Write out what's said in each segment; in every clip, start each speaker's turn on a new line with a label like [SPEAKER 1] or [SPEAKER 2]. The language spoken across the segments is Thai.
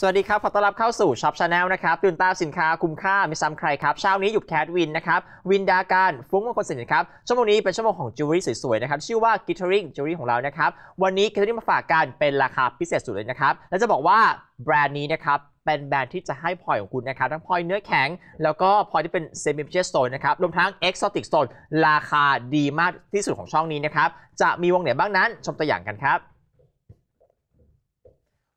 [SPEAKER 1] สวัสดีครับ ขอต้อนรับเข้าสู่ช็อปชาแนลนะครับ ตื่นตาสินค้าคุ้มค่าไม่ซ้ำใครครับ เช้านี้หยุดแคดวินนะครับ วินดาการฟุ้งมงคลสินครับชั่วโมงนี้เป็นชั่วโมงของจิวเวลรี่สวยๆ นะครับ ชื่อว่ากทเทอริงจิวเวลรี่ของเรานะครับ วันนี้กิทเทอริ่มาฝากกันเป็นราคาพิเศษสุดเลยนะครับ และจะบอกว่าแบรนด์นี้นะครับ เป็นแบรนด์ที่จะให้พลอยของคุณนะครับ ทั้งพลอยเนื้อแข็งแล้วก็พลอยที่เป็นเซมิพิเชสโตนนะครับ รวมทั้งเอ็กซอติกโตนราคาดีมากที่สุดของช่องนี้นะครับจะมีวงไหนบ้างนั้น ชมตัวอย่างกันครับ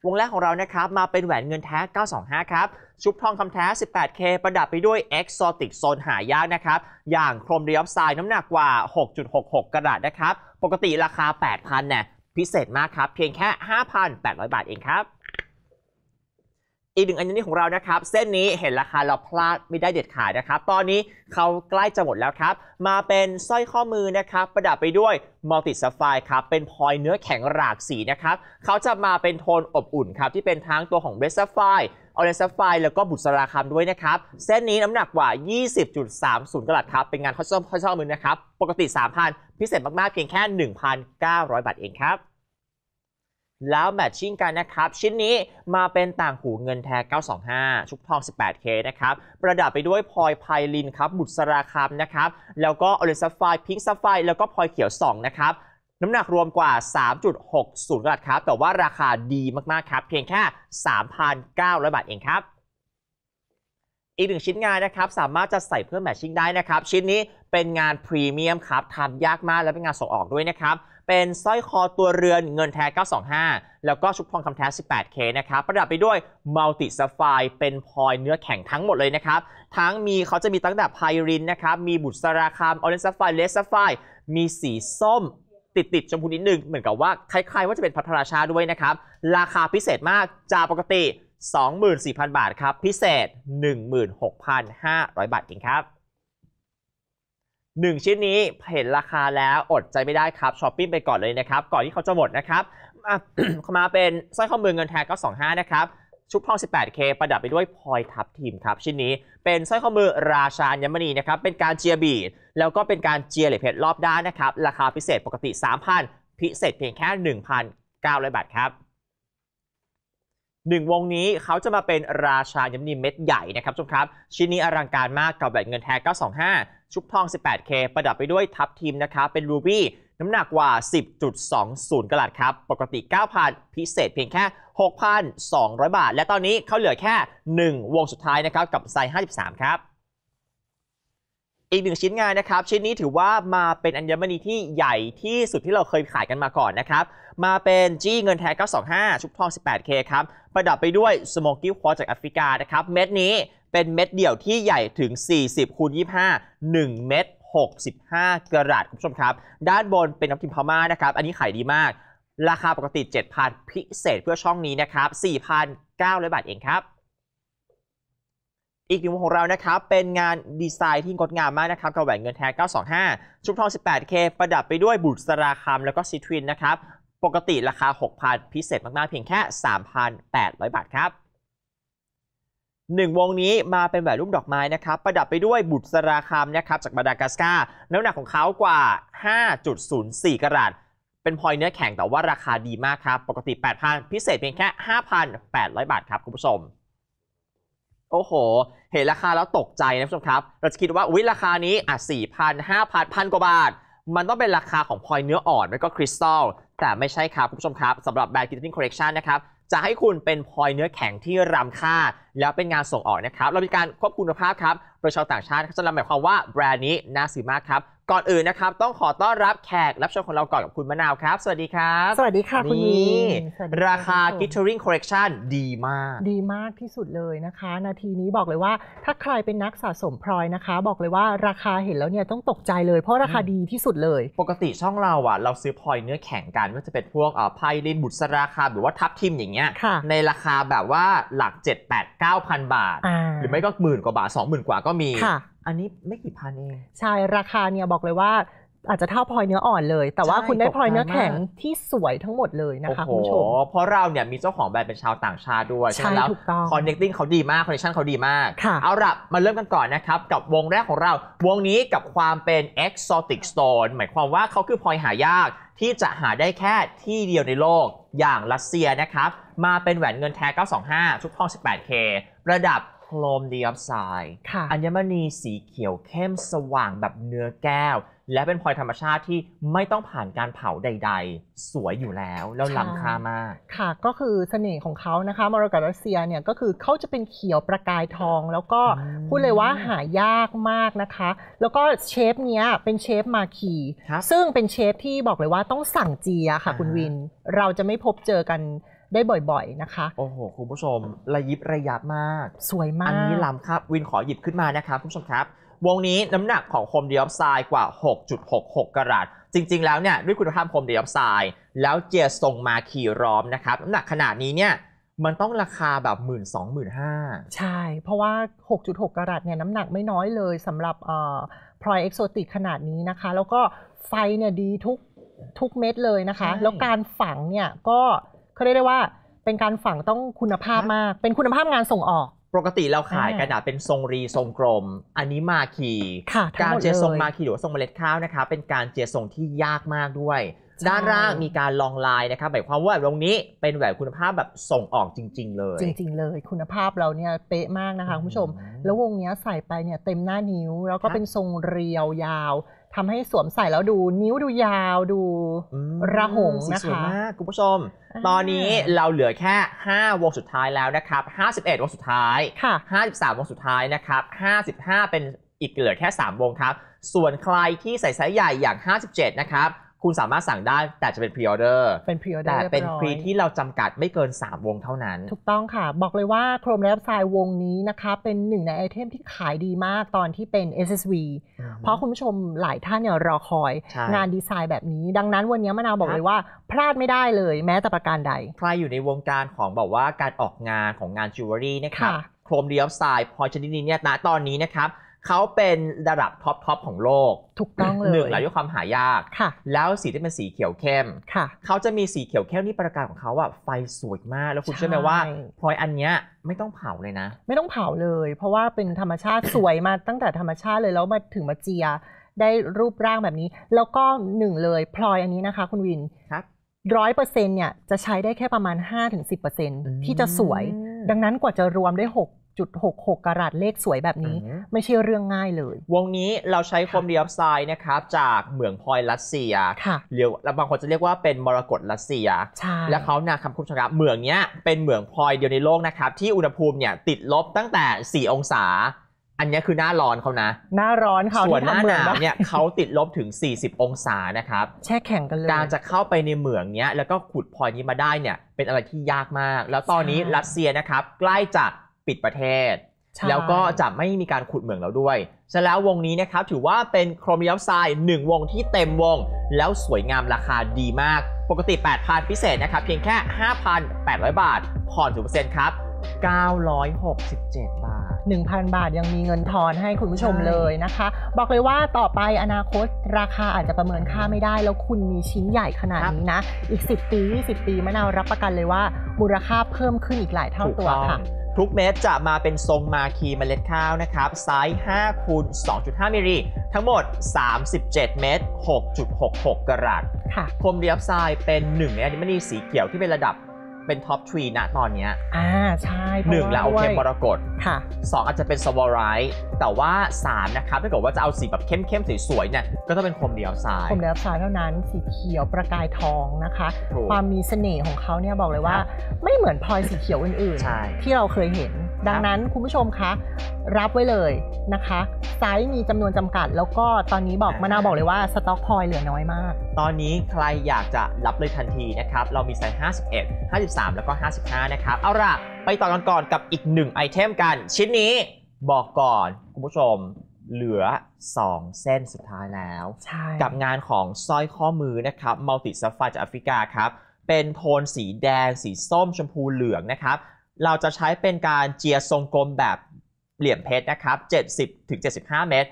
[SPEAKER 1] วงแรกของเรานะครับ มาเป็นแหวนเงินแท้ 925 ครับ ชุบทองคำแท้ 18K ประดับไปด้วย Exotic Zone หายากนะครับ อย่างโครมดิออฟไซด์น้ำหนักกว่า 6.66 กรัตนะครับ ปกติราคา 8,000เนี่ยพิเศษมากครับ เพียงแค่ 5,800 บาทเองครับอีกหนึ่งอันนี้ของเรานะครับ เส้นนี้เห็นราคาเราพลาดไม่ได้เด็ดขาดนะครับ ตอนนี้เขาใกล้จะหมดแล้วครับ มาเป็นสร้อยข้อมือนะครับ ประดับไปด้วยมัลติสไฟครับ เป็นพลอยเนื้อแข็งหลากสีนะครับเขาจะมาเป็นโทนอบอุ่นครับ ที่เป็นทั้งตัวของเบสซไฟออเรนซ์ไฟแล้วก็บุษราคำด้วยนะครับเส้นนี้น้ำหนักกว่า 20.30 กรัตครับเป็นงานข้อช่อมือนะครับปกติ 3,000 พิเศษมากๆ เพียงแค่ 1,900 บาทเองครับแล้วแมทชิ่งกันนะครับ ชิ้นนี้มาเป็นต่างหูเงินแท้ 925 ชุบทอง 18K นะครับ ประดับไปด้วยพลอยไพลินครับ บุตรสราคำนะครับ แล้วก็ออเริซฟาฟพิงซัฟายแล้วก็พลอยเขียว 2 นะครับ น้ำหนักรวมกว่า 3.60กรัตครับ แต่ว่าราคาดีมาก ๆ ครับ เพียงแค่ 3,900 บาทเองครับ อีกหนึ่งชิ้นงานนะครับสามารถจะใส่เพื่อแมทชิ่งได้นะครับชิ้นนี้เป็นงานพรีเมียมครับทำยากมากและเป็นงานส่งออกด้วยนะครับเป็นสร้อยคอตัวเรือนเงินแท้ 925 แล้วก็ชุบทองคำแท้ 18K นะครับ ประดับไปด้วยมัลติสไฟเป็นพลอยเนื้อแข็งทั้งหมดเลยนะครับ ทั้งมีเขาจะมีตั้งแต่ไพรินนะครับ มีบุตรสราคามออเรนซ์สไฟเลสสไฟ มีสีส้มติดติดชมพูนิดนึง เหมือนกับว่าคล้ายๆ ว่าจะเป็นพัทราชาด้วยนะครับ ราคาพิเศษมาก จากปกติ 24,000 บาทครับ พิเศษ 16,500 บาทเองครับ1ชิ้นนี้เห็นราคาแล้วอดใจไม่ได้ครับช้อปปิ้งไปก่อนเลยนะครับ ก่อนที่เขาจะหมดนะครับมาเป็นสร้อยข้อมือเงินแท้925 นะครับ ชุบทอง 18K ประดับไปด้วยพลอยทับทีมครับ ชิ้นนี้เป็นสร้อยข้อมือราชาญมณีนะครับ เป็นการเจียบีดแล้วก็เป็นการเจียเหล็กเพชรรอบด้านนะครับราคาพิเศษปกติ 3,000 พิเศษเพียงแค่ 1,900 บาทครับหนึ่งวงนี้เขาจะมาเป็นราชายัมนีเม็ดใหญ่นะครับทุกครับ ชิ้นนี้อลังการมากกับแหวนเงินแท้925ชุบทอง 18K ประดับไปด้วยทับทิมนะครับเป็นรูบี้น้ำหนักกว่า 10.20กลัดครับ ปกติ 9,000 พิเศษเพียงแค่ 6,200 บาท และตอนนี้เขาเหลือแค่ 1 วงสุดท้ายนะครับ กับไซส์53 ครับ อีกหนึ่งชิ้นงานนะครับชิ้นนี้ถือว่ามาเป็นอัญมณีที่ใหญ่ที่สุดที่เราเคยขายกันมาก่อนนะครับมาเป็นจี้เงินแท้925 ชุบทอง 18K ครับ ประดับไปด้วยสโมกี้ควอจากแอฟริกานะครับ เม็ดนี้เป็นเม็ดเดี่ยวที่ใหญ่ถึง 40คูณ25 1 เม็ด65กรัตคุณผู้ชมครับ ด้านบนเป็นน้ำพิมพ์พม่านะครับ อันนี้ขายดีมาก ราคาปกติ 7,000พิเศษเพื่อช่องนี้นะครับ 4,900 บาทเองครับ อีกหนึ่งของเรานะครับเป็นงานดีไซน์ที่งดงามมากนะครับ กระแหวนเงินแท้925ชุบทอง 18K ประดับไปด้วยบุตรสราคามแล้วก็ซีทรินนะครับปกติราคา 6,000 พิเศษมาก ๆ เพียงแค่ 3,800 บาทครับหนึ่งวงนี้มาเป็นแหวนรูปดอกไม้นะครับ ประดับไปด้วยบุตรสราคำนะครับจากมาดากัสการ์น้ำหนักของเขากว่า 5.04กรัตเป็นพลอยเนื้อแข็งแต่ว่าราคาดีมากครับ ปกติ 8,000 พิเศษเพียงแค่ 5,800 บาทครับ คุณผู้ชม โอ้โห เห็นราคาแล้วตกใจนะคุณผู้ชมครับ เราจะคิดว่าอุ้ยราคานี้อ่ะ4,000 5,000พันกว่าบาท มันต้องเป็นราคาของพลอยเนื้ออ่อนแล้วก็คริสตัลแต่ไม่ใช่ครับ คุณผู้ชมครับสำหรับแบรนด์ g ิ i t t e r i n g Collection นะครับจะให้คุณเป็นพลอยเนื้อแข็งที่รำคาญแล้วเป็นงานส่งออกนะครับเรามีการควบคุณภาพครับโดยชาวต่างชาติจะนำหมายความว่าแบรนด์นี้น่าซื้อมากครับก่อนอื่นนะครับต้องขอต้อนรับแขกรับเชิญของเราก่อนกับคุณมะนาวครับ สวัสดีครับสวัสดีค่ะคุณนี่ราคา Gittering Collection ดีมาก
[SPEAKER 2] ดีมากที่สุดเลยนะคะ นาทีนี้บอกเลยว่า ถ้าใครเป็นนักสะสมพลอยนะคะ บอกเลยว่าราคาเห็นแล้วเนี่ยต้องตกใจเลยเพราะราคาดีที่
[SPEAKER 1] สุดเลย ปกติช่องเราอ่ะเราซื้อพลอยเนื้อแข็งกันว่าจะเป็นพวกอไพลินบุตรราคาหรือว่าทับทิมอย่างเงี้ยในราคาแบบว่าหลัก 7 8 9 9,000 บาทหรือไม่ก็หมื่นกว่าบาท20,000 กว่าก็มีค่ะ
[SPEAKER 2] อันนี้ไม่กี่พันเองใช่ ราคาเนี่ยบอกเลยว่าอาจจะเท่าพลอยเนื้ออ่อนเลย แต่ว่าคุณได้พลอยเนื้อแข็งที่สวยทั้งหมดเลยนะคะ คุณผู้ชม
[SPEAKER 1] เพราะเราเนี่ยมีเจ้าของแบรนด์เป็นชาวต่างชาติด้วย ใช่แล้วคอนเนคติ้งเขาดีมากคอนเนคชั่นเขาดีมากค่ะเอาล่ะมาเริ่มกันก่อนนะครับ กับวงแรกของเราวงนี้กับความเป็น exotic stone หมายความว่าเขาคือพลอยหายากที่จะหาได้แค่ที่เดียวในโลกอย่างรัสเซียนะครับ มาเป็นแหวนเงินแท้ 925ชุดทอง 18K ระดับโครมดีออกไซด์อัญมณีสีเขียวเข้มสว่างแบบเนื้อแก้วและเป็นพลอยธรรมชาติที่ไม่ต้องผ่านการเผาใด ๆ สวยอยู่แล้ว แล้วล้ำค่ามาก
[SPEAKER 2] ค่ะก็คือเสน่ห์ของเขานะคะมรกรัสเซียเนี่ยก็คือเขาจะเป็นเขียวประกายทองแล้วก็พูดเลยว่าหายากมากนะคะแล้วก็เชฟเนี้ยเป็นเชฟมาคีซึ่งเป็นเชฟที่บอกเลยว่าต้องสั่งจีอะค่ะ คุณวินเราจะไม่พบเจอกัน
[SPEAKER 1] ได้บ่อยๆนะคะ โอ้โหคุณผู้ชมระยิบระยับมาก สวยมากอันนี้ล้ำครับ วินขอหยิบขึ้นมานะคะคุณผู้ชมครับวงนี้น้ำหนักของโคมดีออฟไซด์กว่า 6.66 กรัตจริง ๆ แล้วเนี่ยด้วยคุณภาพโคมดีออฟไซด์แล้วเจียส่งมาขี่ร้อมนะครับ น้ำหนักขนาดนี้เนี่ยมันต้องราคาแบบ 1 2ื่นสองหมื่นห้าใช่เพราะว่า
[SPEAKER 2] 6.6 กรัตเนี่ยน้ำหนักไม่น้อยเลยสำหรับพลอยเอ็กโซติกขนาดนี้นะคะ แล้วก็ไฟเนี่ยดีทุกทุกเม็ดเลยนะคะ แล้วการฝังเนี่ยก็เขาเรียกได้ว่าเป็นการฝังต้องคุณภาพมากเป็นคุณภาพงานส่งออก
[SPEAKER 1] ปกติเราขายกระดาษเป็นทรงรีทรงกลม อันนี้มาคีการเจทรงมาคีหรือทรงเมล็ดข้าวนะคะ เป็นการเจทรงที่ยากมากด้วย ด้านล่างมีการลองลายนะครับหมายความว่าตรงนี้เป็นแหวนคุณภาพแบบส่งออกจริง ๆ เลย จ
[SPEAKER 2] ริงๆเลย คุณภาพเราเนี่ยเป๊ะมากนะคะคุณผู้ชมแล้ววงนี้ใส่ไปเนี่ยเต็มหน้านิ้วแล้วก็เป็นทรงเรียวยาวทำให้สวมใส่แล้วดูนิ้วดูยาวดูระหงนะคะสวยมากคุณผู้ชม
[SPEAKER 1] ตอนนี้เราเหลือแค่ 5 วงสุดท้ายแล้วนะครับ 51 วงสุดท้ายค่ะ53 วงสุดท้ายนะครับ 55 เป็นอีกเหลือแค่ 3 วงครับ ส่วนใครที่ใส่ไซส์ใหญ่อย่าง 57 นะครับคุณสามารถสั่งได้แต่จะเป็นพรีออเดอร์เป็นพรีออเดอร์แต่เป็นพรีที่เราจำกัดไม่เกิน 3 วงเท่านั้น ถู
[SPEAKER 2] กต้องค่ะ บอกเลยว่าโครมและทรายวงนี้นะคะ เป็นหนึ่งในไอเทมที่ขายดีมากตอนที่เป็น SSV เพราะคุณผู้ชมหลายท่านเนี่ยรอคอยงานดีไซน์แบบนี้ ดังนั้นวันนี้มะนาวบอกเลยว่า
[SPEAKER 1] พลาดไม่ได้เลยแม้แต่ประการใดใครอยู่ในวงการของบอกว่าการออกงานของงานจิวเวลรี่นะครับโครมเดียบไซด์พอชนิดนี้เนี่ยณตอนนี้นะครับเขาเป็นระดับท็อปทอปของโลกถูกต้องเลยหนึ่งหลายด้วยความหายากค่ะ แล้วสีที่เป็นสีเขียวเข้มค่ะ เขาจะมีสีเขียวเข้มนี่ประการของเขาอะไฟสวยมาก แล้วคุณเชื่อไหมว่าพลอยอันเนี้ยไม่ต้องเผาเลยนะ
[SPEAKER 2] ไม่ต้องเผาเลย เพราะว่าเป็นธรรมชาติสวยมาตั้งแต่ธรรมชาติเลยแล้วมาถึงมาเจีย ได้รูปร่างแบบนี้ แล้วก็หนึ่งเลย พลอยอันนี้นะคะ คุณวินครับร้อยเปอร์เซ็นต์เนี่ยจะใช้ได้แค่ประมาณ5-10%ที่จะสวย ดังนั้นกว่าจะรวมได้ 6จุดหกหกกรัตเลขสวยแบบนี้ ไม่ใช่ เรื่อง ง่าย เลย
[SPEAKER 1] วงนี้ เรา ใช้คอมดีออฟไซด์นะครับ จากเหมืองพลอยรัสเซีย เรียกบาง คน จะ เรียกว่า เป็น มรกต รัสเซีย และเขานาคำคุมชนะเหมือง เนี้ย เป็นเหมืองพลอยเดียว ใน โลก นะครับ ที่ อุณหภูมิ เนี่ย ติดลบ ตั้งแต่ 4 องศา อันนี้คือหน้าร้อนเขานะหน้าร้อนเขาส่วนหน้าหนาวเนี่ยเขาติดลบ ถึง 40 องศา นะครับ แช่แข็งกันเลยการจะ เข้าไป ในเหมือง เนี้ย แล้วก็ ขุดพลอยนี้มาได้เนี่ยเป็นอะไรที่ยากมาก แล้วตอนนี้รัสเซียนะครับใกล้จะปิดประเทศ แล้วก็จะไม่มีการขุดเหมืองแล้วด้วยฉะแล้ววงนี้นะครับถือว่าเป็นโครเมียมไซด์หนึ่งวงที่เต็มวง แล้วสวยงามราคาดีมาก ปกติ 8,000 พิเศษนะครับ เพียงแค่ 5,800 บาท ผ่อนถึงเเปอร์ซ็นต์ครับ 967 บา
[SPEAKER 2] ท 1,000 บาทยังมีเงินทอนให้คุณผู้ชมเลยนะคะ บอกเลยว่าต่อไปอนาคตราคาอาจจะประเมินค่าไม่ได้แล้วคุณมีชิ้นใหญ่ขนาดนี้นะอีก 10ปี20ปีมะนาวรับประกันเลยว่ามูลค่าเพิ่มขึ้นอีกหลายเท่าตัวค่ะ
[SPEAKER 1] ทุกเม็ดจะมาเป็นทรงมาคีเมล็ดข้าวนะครับ ไซส์5คูณ2.5มิลลิทั้งหมด 37 เม็ด6.66 กรัตค่ะ คมเดียบไซด์เป็นหนึ่งในอนิมณีสีเขียวที่เป็นระดับเป็นท็อปทรีนะตอนเนี้ยอ่าใช่หนึ่งแล้วโอเคมรกตค่ะสองอาจจะเป็นสวอไรท์แต่ว่าสามนะครับถ้าเกิดว่าจะเอาสีแบบเข้มๆสวยๆเนี่ยก็ต้องเป็นคมเดียวซายค
[SPEAKER 2] มเดียวซายเท่านั้นสีเขียวประกายทองนะคะ ความมีเสน่ห์ของเขาเนี่ยบอกเลยว่าไม่เหมือนพลอยสีเขียวอื่นๆ ที่เราเคยเห็น ดังนั้นคุณผู้ชมคะรับไว้เลยนะคะไซส์มีจำนวนจำกัด แล้วก็ตอนนี้บอกมะนาวบอกเลยว่าสต็อกพอ
[SPEAKER 1] ยเหลือน้อยมาก ตอนนี้ใครอยากจะรับเลยทันทีนะครับเรามีไซส์51 53แล้วก็ 55 นะครับ เอาล่ะ ไปต่อกันก่อนกับอีกหนึ่งไอเทมกัน ชิ้นนี้บอกก่อน คุณผู้ชมเหลือ 2 เส้นสุดท้ายแล้ว กับงานของสร้อยข้อมือนะครับ มัลติซัฟฟาจากแอฟริกาครับ เป็นโทนสีแดงสีส้มชมพูเหลืองนะครับ เราจะใช้เป็นการเจียทรงกลมแบบเหลี่ยมเพชรนะครับ 70-75 เมตร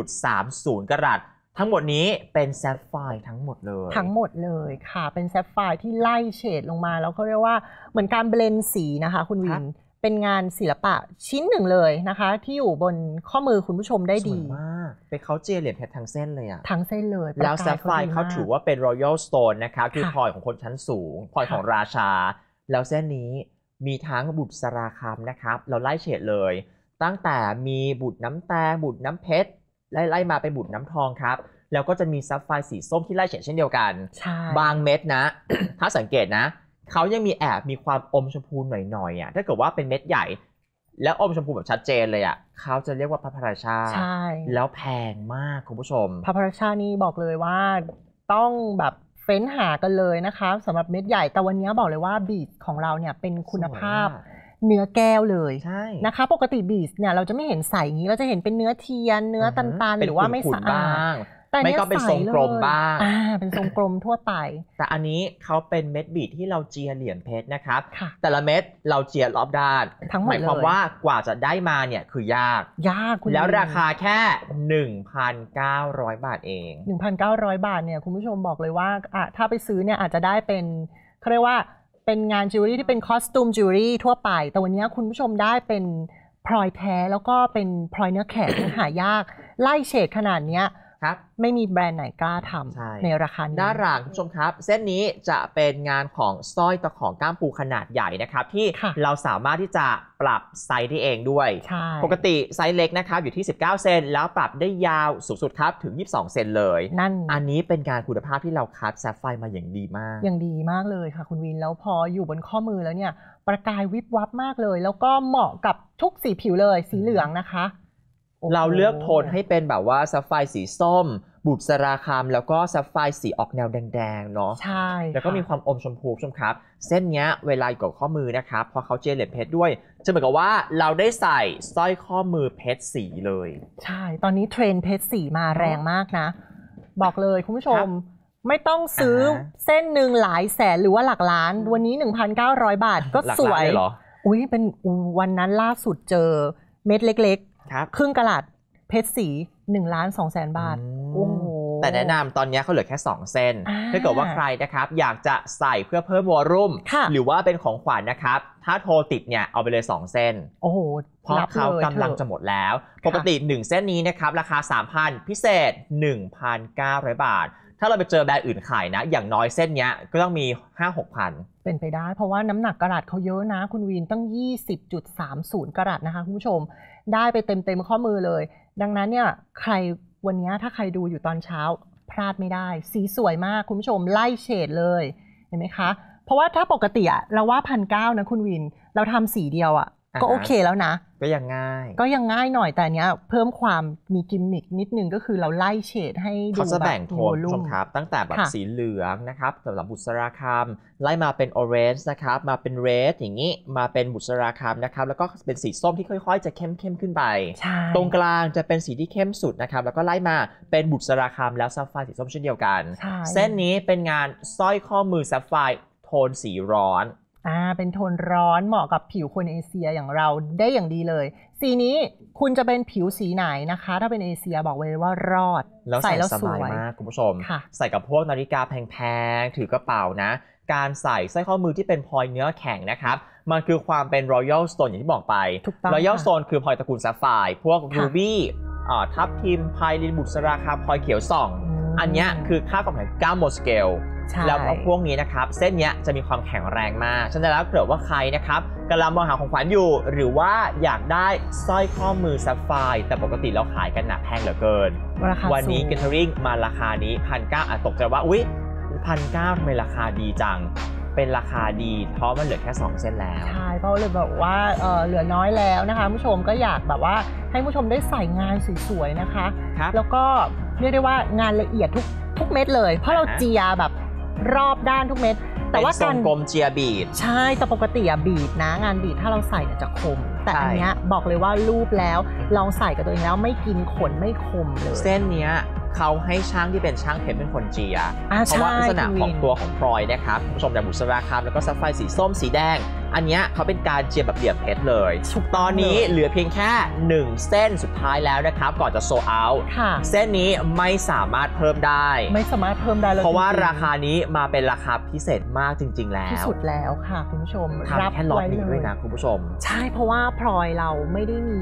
[SPEAKER 1] 20.30 กรัตทั้งหมดนี้เป็นแซฟไฟร์ทั้งหมดเลย ทั้
[SPEAKER 2] งหมดเลยค่ะ เป็นแซฟไฟร์ที่ไล่เฉดลงมาแล้วเขาเรียกว่าเหมือนการเบลนสีนะคะ คุณวินเป็นงานศิลปะชิ้นหนึ่งเลยนะคะ ที่อยู่บนข้อมือคุณผู้ชมได้ดีมากเป็นเขาเจเหรียญเพชรทั้งเส้นเลยอะทั้งเส้นเลย แล้วแซฟไฟร์เขาถือ
[SPEAKER 1] ว่าเป็นรอยัลสโตนนะคะคือพลอยของคนชั้นสูงพลอยของราชา แล้วเส้นนี้มีทั้งบุตรสราคำนะครับเราไล่เฉดเลย ตั้งแต่มีบุตรน้ำแตงบุตรน้ำเพชรไล่ไล่มาเป็นบุญน้ำทองครับ แล้วก็จะมีซับไฟสีส้มที่ไล่เฉดเช่นเดียวกันบางเม็ดนะ ถ้าสังเกตนะ เขายังมีแอบมีความอมชมพูหน่อยๆอ่ะ ถ้าเกิดว่าเป็นเม็ดใหญ่ แล้วอมชมพูแบบชัดเจนเลยอ่ะเขาจะเรียกว่าพระพราชา ใช่ แล้วแพงมากคุณผู้ชม พระพราชานี่บ
[SPEAKER 2] อกเลยว่าต้องแบบเฟ้นหากันเลยนะคะสำหรับเม็ดใหญ่ แต่วันนี้บอกเลยว่าบีดของเราเนี่ยเป็นคุณภาพเนื้อแก้วเลยนะคะปกติบีสเนี่ยเราจะไม่เห็นใสอย่างนี้เราจะเห็นเป็นเนื้อเทียนเนื้อตันตันหรือว่าไม่สะอาดแต่ไม่ก็เป็นทรงกลมบ้างอ่าเ
[SPEAKER 1] ป็นทรงกลมทั่วไป แต่อันนี้เขาเป็นเม็ดบีดที่เราเจียเหลี่ยมเพชรนะครับแต่ละเม็ดเราเจียรอบด้านทั้งหมายความว่ากว่าจะได้มาเนี่ยคือยากยากคุณแล้วราคาแค่ 1,900 บาทเอง
[SPEAKER 2] 1,900 บาทเนี่ยคุณผู้ชมบอกเลยว่าถ้าไปซื้อเนี่ยอาจจะได้เป็นเขาเรียกว่าเป็นงานจิวเวลรี่ที่เป็นคอสตูมจิวเวลรี่ทั่วไป แต่วันนี้คุณผู้ชมได้เป็น พลอยแท้แล้วก็เป็นพลอยเนื้อแข็งหายากไล่เฉดขนาดเนี้ยครับไม่มีแบรนด์ไหนกล้าทำใในราคานี้ด้านหลั
[SPEAKER 1] งคุณผู้ชมครับ เส้นนี้จะเป็นงานของสร้อยตะของก้ามปูขนาดใหญ่นะครับ ที่เราสามารถที่จะปรับไซส์ได้เองด้วยปกติไซส์เล็กนะครับอยู่ที่ 19 เซนแล้วปรับได้ยาวสูงสุดครับถึง 22 เซนเลย นั่นอันนี้เป็นการคุณภาพที่เราคัดแซฟไฟร์มาอย่างดีมาก อย่า
[SPEAKER 2] งดีมากเลยค่ะคุณวินแล้วพออยู่บนข้อมือแล้วเนี่ย ประกายวิบวับมากเลย แล้วก็เหมาะกับทุกสีผิวเลยสีเหลืองนะคะ
[SPEAKER 1] เราเลือกโทนให้เป็นแบบว่าซัฟไฟสีส้ม บุบสราคามแล้วก็ซัฟไฟสีออกแนวแดงๆเนาะใช่ แล้วก็มีความอมชมพูชมครับ เส้นเนี้ยเวลาอยู่กับข้อมือนะครับพอเขาเจเลตเพชรด้วยจะเหมือนกับว่าเราได้ใส่สร้อยข้อมือเพชรสีเลย
[SPEAKER 2] ใช่ตอนนี้เทรนเพชรสีมาแรงมากนะ บอกเลยคุณผู้ชม ไม่ต้องซื้อเส้นหนึ่งหลายแสนหรือว่าหลักล้านวันนี้ 1,900 บาทก็สวยอุ้ยเป็นวันนั้นล่าสุดเจอเม็ดเ
[SPEAKER 1] ล็กครับครึ่งกะลัดเพชรสี1ล้าน2แสนบาทโอ้โหแต่แนะนำตอนนี้เขาเหลือแค่ 2 เส้น ถ้าเกิดว่าใครนะครับอยากจะใส่เพื่อเพิ่มวอลลุ่ม หรือว่าเป็นของขวัญนะครับ ถ้าโทรติดเนี่ยเอาไปเลย 2 เส้นโอ้โหเพราะเขากำลังจะหมดแล้ว ปกติ 1 เส้นนี้นะครับราคา 3,000 พิเศษ 1,900 บาท ถ้าเราไปเจอแบรนด์อื่นขายนะ อย่างน้อยเส้นเนี้ยก็ต้องมี 5 6 0 0นเป็นไปได้
[SPEAKER 2] เพราะว่าน้ำหนักกระดาษเขาเยอะนะ คุณวีนตั้ง 20.30กระดาษนะคะคุณผู้ชมได้ไปเต็มเต็มข้อมือเลย ดังนั้นเนี่ยใครวันนี้ถ้าใครดูอยู่ตอนเช้า พลาดไม่ได้สีสวยมากคุณผู้ชมไล่เฉดเลย เห็นไหมคะ เพราะว่าถ้าปกติอะเราว่าพันเก้านะคุณวิน เราทำสีเดียวอะก็โอเคแล้วนะ
[SPEAKER 1] ก็ยังง่าย ก็
[SPEAKER 2] ยังง่ายหน่อยแต่เนี้ยเพิ่มความมีกิมมิคนิดนึงก็คือเราไล่เฉดให้ดูแบบแบ่งโทนชม
[SPEAKER 1] ครับตั้งแต่แบบสีเหลืองนะครับสำหรับบุษราคามไล่มาเป็นออเรนจ์นะครับมาเป็นเรดอย่างนี้มาเป็นบุษราคามนะครับแล้วก็เป็นสีส้มที่ค่อยๆ จะเข้มเข้มขึ้นไปตรงกลางจะเป็นสีที่เข้มสุดนะครับแล้วก็ไล่มาเป็นบุษราคามแล้วซัฟไฟสีส้มเช่นเดียวกันเส้นนี้เป็นงานสร้อยข้อมือซัฟไฟโทนสีร้อน
[SPEAKER 2] อ่า เป็นโทนร้อนเหมาะกับผิวคนเอเชียอย่างเราได้อย่างดีเลย สีนี้คุณจะเป็นผิวสีไหนนะคะ ถ้าเป็นเอเชียบอกเลยว่ารอดแล้วใส่แล้วสวยมาก ค
[SPEAKER 1] ุณผู้ชม ใส่กับพวกนาฬิกาแพงๆ ถือกระเป๋านะ การใส่สร้อยข้อมือที่เป็นพลอยเนื้อแข็งนะครับ มันคือความเป็นรอยัลสโตนอย่างที่บอกไป รอยัลสโตนคือพลอยตระกูลซาฟาย พวกรูบี้ทับทิมพายลินบุตรราคาพลอยเขียวส่อง อันนี้คือค่าความแข็งาโมสเกลแล้วก็พวกนี้นะครับ เส้นนี้จะมีความแข็งแรงมากฉะนั้นแล้วเกิดว่าใครนะครับกำลังมองหาของขวัญอยู่ หรือว่าอยากได้สร้อยข้อมือซัฟไฟแต่ปกติเราขายกันหนาแพงเหลือเกิน วันนี้เกทเทอริงมาราคานี้พันเก้าอตกใจว่า อุ๊ยพันเก้าทำไมราคาดีจัง เป็นราคาดีเพราะมันเหลือแค่ 2 เส้นแล้ว ใช
[SPEAKER 2] ่เพราะเลยแบบว่าเเหลือน้อยแล้วนะคะผู้ชมก็อยากแบบว่าให้ผู้ชมได้ใส่งานสวยๆนะคะคแล้วก็เรียกได้ว่างานละเอียดทุกทุกเม็ดเลยเพราะเราเจียแบบรอบด้านทุกเม็ดแต่ว่าการก
[SPEAKER 1] ลมเจียบีด
[SPEAKER 2] ใช่ แต่ปกติอะบีดนะ งานบีดถ้าเราใส่เนี่ยจะคม แต่อันเนี้ยบอกเลยว่ารูปแล้
[SPEAKER 1] ว ลองใส่กับตัวเองแล้วไม่กินขนไม่คมเลยเส้นเนี้ยเขาให้ช่างที่เป็นช่างเพชรเป็นคนเจียเพราะว่าลักษณะของตัวของพลอยนะครับคุณผู้ชมจากบุษราคามแล้วก็ซัฟไฟสีส้มสีแดง อันนี้เขาเป็นการเจียแบบเลียบเพชรเลยตอนนี้เหลือเพียงแค่ 1 เส้นสุดท้ายแล้วนะครับก่อนจะโซเอาท์เส้นนี้ไม่สามารถเพิ่มได้ ไม่สามารถเพิ่มได้เลยเพราะว่าราคานี้มาเป็นราคาพิเศษมากจริง ๆ แล้วที่สุด
[SPEAKER 2] แล้วค่ะคุณผู้ชมทำแค่ลอดนี้ด้วยนะคุณผู้ชม ใช่เพราะว่าพลอยเราไม่ได้มี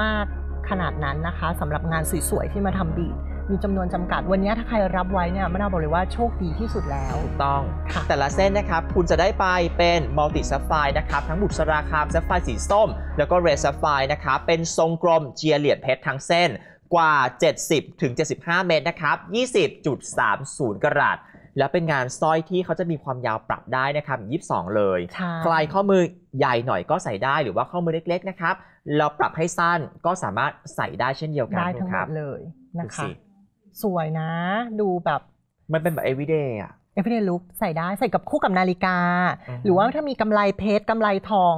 [SPEAKER 2] มากขนาดนั้นนะคะสำหรับงานสวยๆที่มาทำบีดมีจำนวนจำกัด วันนี้ถ้าใครรับไว้เนี่ยมะนาวบอกเลยว่าโชคดีที่สุดแล้ว
[SPEAKER 1] ถูกต้อง แต่ละเส้นนะครับ คุณจะได้ไปเป็นมัลติซัฟไฟนะครับ ทั้งบุตรราคามซัฟไฟสีส้ม แล้วก็เรดซัฟไฟนะครับเป็นทรงกลมเจียเหรียญเพชรทั้งเส้นกว่า 70ถึง75เมตรนะครับ20.30กรัตแล้วเป็นงานสร้อยที่เขาจะมีความยาวปรับได้นะครับ22เลยคลายข้อมือใหญ่หน่อยก็ใส่ได้หรือว่าข้อมือเล็ก ๆนะครับ เราปรับให้สั้นก็สามารถใส่ได้เช่นเดียวกันได้ทั้งหมดเลยนะคะ
[SPEAKER 2] สวยนะดูแบบมันเป็นแบบ everyday อะ everyday look ใส่ได้ใส่กับคู่กับนาฬิกา หรือว่าถ้ามีกำไลเพชรกำไลทอง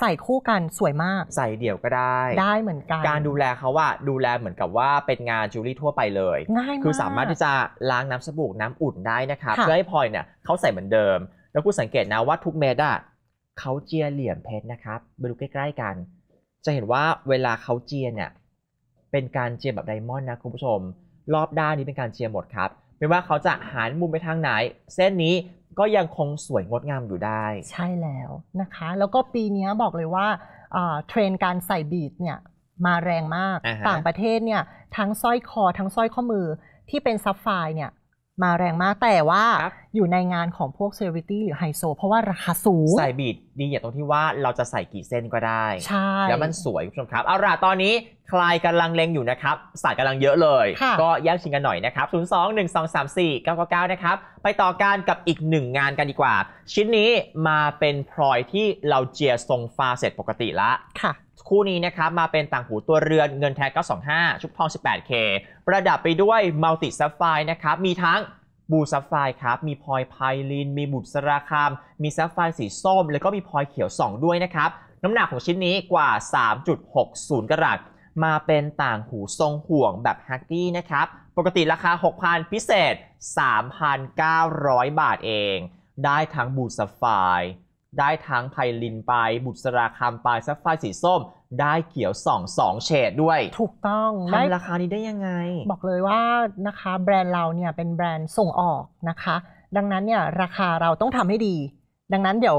[SPEAKER 2] ใส่ค
[SPEAKER 1] ู่กันสวยมาก ใส่เดี่ยวก็ได้ ได้เหมือนกัน การดูแลเขาว่า ดูแลเหมือนกับว่าเป็นงานจิวเวลรี่ทั่วไปเลยง่ายมากคือสามารถที่จะล้างน้ำสบู่น้ำอุ่นได้นะครับเพื่อให้พลอยเนี่ยเขาใส่เหมือนเดิม แล้วคุณสังเกตนะว่าทุกเม็ดอะเขาเจียเหลี่ยมเพชรนะครับไปดูใกล้ๆกัน จะเห็นว่าเวลาเขาเจียเนี่ยเป็นการเจียแบบไดมอนด์นะคุณผู้ชมรอบด้านนี้เป็นการเชียร์หมดครับ ไม่ว่าเขาจะหันมุมไปทางไหน เส้นนี้ก็ยังคงสวยงดงามอยู่ได้ ใช
[SPEAKER 2] ่แล้วนะคะ แล้วก็ปีนี้บอกเลยว่าเทรนการใส่บีดเนี่ยมาแรงมาก uh-huh. ต่างประเทศเนี่ยทั้งสร้อยคอ ทั้งสร้อยข้อมือที่เป็นซับไฟเนี่ยมาแรงมาก แต่ว่า uh-huh. อยู่ในงานของพวกเซเลบริตี้หรือไฮโซเพราะว่าราคาสูง ใส่
[SPEAKER 1] บีดดีอย่างตรงที่ว่าเราจะใส่กี่เส้นก็ได้ใช่แล้วมันสวยคุณผู้ชมครับ เอาล่ะตอนนี้ใครกำลังเลงอยู่นะครับ สายกำลังเยอะเลย ก็แยกชิงกันหน่อยนะครับ 0 2 1 2 3 4 9 9 9 นะครับ ไปต่อการกับอีกหนึ่งงานกันดีกว่า ชิ้นนี้มาเป็นพลอยที่เราเจียทรงฟาเสร็จปกติละค่ะคู่นี้นะครับมาเป็นต่างหูตัวเรือนเงินแท้925ชุบทอง 18K ประดับไปด้วยมัลติซัฟไฟนะครับมีทั้งบูซัฟไฟครับมีพลอยไพลินมีบุตรสราคามมีซัฟไฟสีส้ม แล้วก็มีพลอยเขียว 2 ด้วยนะครับ น้ำหนักของชิ้นนี้กว่า 3.60 กรัตมาเป็นต่างหูทรงห่วงแบบฮักกี้นะครับ ปกติราคา 6,000 พิเศษ 3,900 บาทเอง ได้ทั้งบูซัฟไฟได้ทั้งไพลินไปบุตรสราคามไปซัฟไฟสีส้มได้เขียวสองสองเฉดด้วย ถูก
[SPEAKER 2] ต้องทำราคานี้ได้ยังไง บอกเลยว่านะคะ แบรนด์เราเนี่ยเป็นแบรนด์ส่งออกนะคะ ดังนั้นเนี่ยราคาเราต้องทำให้ดี ดังนั้นเดี๋ยว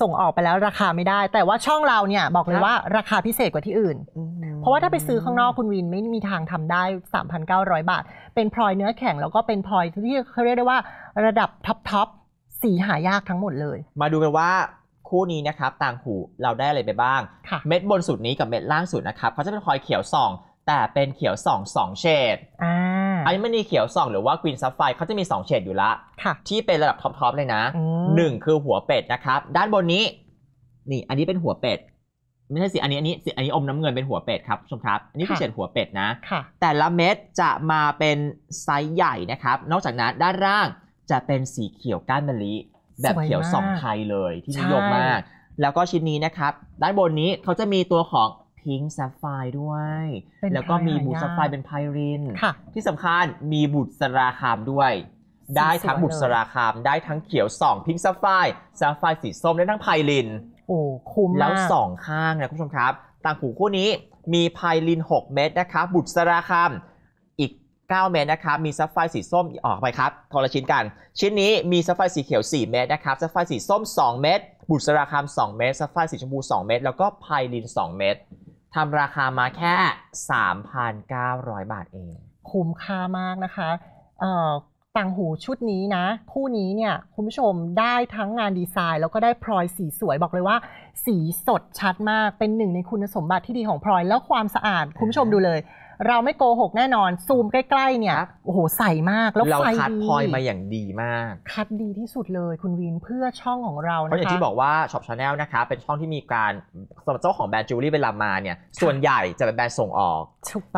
[SPEAKER 2] ส่งออกไปแล้วราคาไม่ได้ แต่ว่าช่องเราเนี่ยบอกเลยว่า ราคาพิเศษกว่าที่อื่น เพราะว่าถ้าไปซื้อข้างนอกคุณวินไม่มีทางทำได้ 3,900บาท เป็นพลอยเนื้อแข็งแล้วก็เป็นพลอยที่เขาเรียกได้ว่าระดับท็อปท็อปสีหายากทั้งหมดเลย
[SPEAKER 1] มาดูกันว่าคู่นี้นะครับ ต่างหูเราได้อะไรไปบ้าง เม็ดบนสุดนี้กับเม็ดล่างสุดนะครับ เขาจะเป็นคอยเขียวส่องแต่เป็นเขียวส่องสองเฉด
[SPEAKER 2] ออั
[SPEAKER 1] นนี้มันมีเขียวส่องหรือว่ากรีนซับไฟเขาจะมีสองเฉดอยู่ละค่ะที่เป็นระดับท็อปๆเลยนะหนึ่งคือหัวเป็ดนะครับด้านบนนี้ นี่ อันนี้เป็นหัวเป็ดไม่ใช่สิอันนี้อันนี้สิอันนี้อมน้ำเงินเป็นหัวเป็ดครับชมครับอันนี้คือเฉดหัวเป็ดนะค่ะแต่ละเม็ดจะมาเป็นไซส์ใหญ่นะครับนอกจากนั้นด้านล่างจะเป็นสีเขียวก้านมะลิแบบเขียวสองไทยเลยที่นิยมมาก แล้วก็ชิ้นนี้นะครับด้านบนนี้เขาจะมีตัวของพิงค์ซัฟไฟด้วย แล้วก็มีบูซัฟไฟเป็นไพรินที่สำคัญมีบุตรสราคามด้วย ได้ทั้งบุตรสราคาม ได้ทั้งเขียวสองพิงค์ซัฟไฟซัฟไฟสีส้มได้ทั้งไพริน
[SPEAKER 2] โอ้คุ้ม แล้วสอง
[SPEAKER 1] ข้างนะคุณผู้ชมครับ ต่างหูคู่นี้มีไพรินหกเม็ดนะครบบุตรสราคาม9เมตรนะครับมีซับไฟสีส้มออกไปครับทละชิ้นกัน ชิ้นนี้มีซับไฟสีเขียว 4 เมตรนะครับซับไฟสีส้ม 2 เมตรบุษราคาม 2 เมตร ซับไฟสีชมพู 2 เมตร แล้วก็ไพลิน 2 เมตรทำราคามาแค่ 3,900 บาทเอง
[SPEAKER 2] คุ้มค่ามากนะคะต่างหูชุดนี้นะ คู่นี้เนี่ย คุณผู้ชมได้ทั้งงานดีไซน์ แล้วก็ได้พลอยสีสวย บอกเลยว่าสีสดชัดมาก เป็นหนึ่งในคุณสมบัติที่ดีของพลอย แล้วความสะอาด คุณผู้ชมดูเลยเราไม่โกหกแน่นอนซูมใกล้ ๆ เนี่ยโอ้โห ใสมากแล้วเราคัดพลอยมาอย่าง
[SPEAKER 1] ดีมาก คัดดีท
[SPEAKER 2] ี่สุดเลยคุณวินเพื่อช่องของเรานะคะเพราะอย่างที่บอก
[SPEAKER 1] ว่าช็อปชาแนลนะคะเป็นช่องที่มีการสำหรับเจ้าของแบรนด์จิวเวลรี่เวลามาเนี่ย ส่วนใหญ่จะเป็นแบรนด์ส่งออก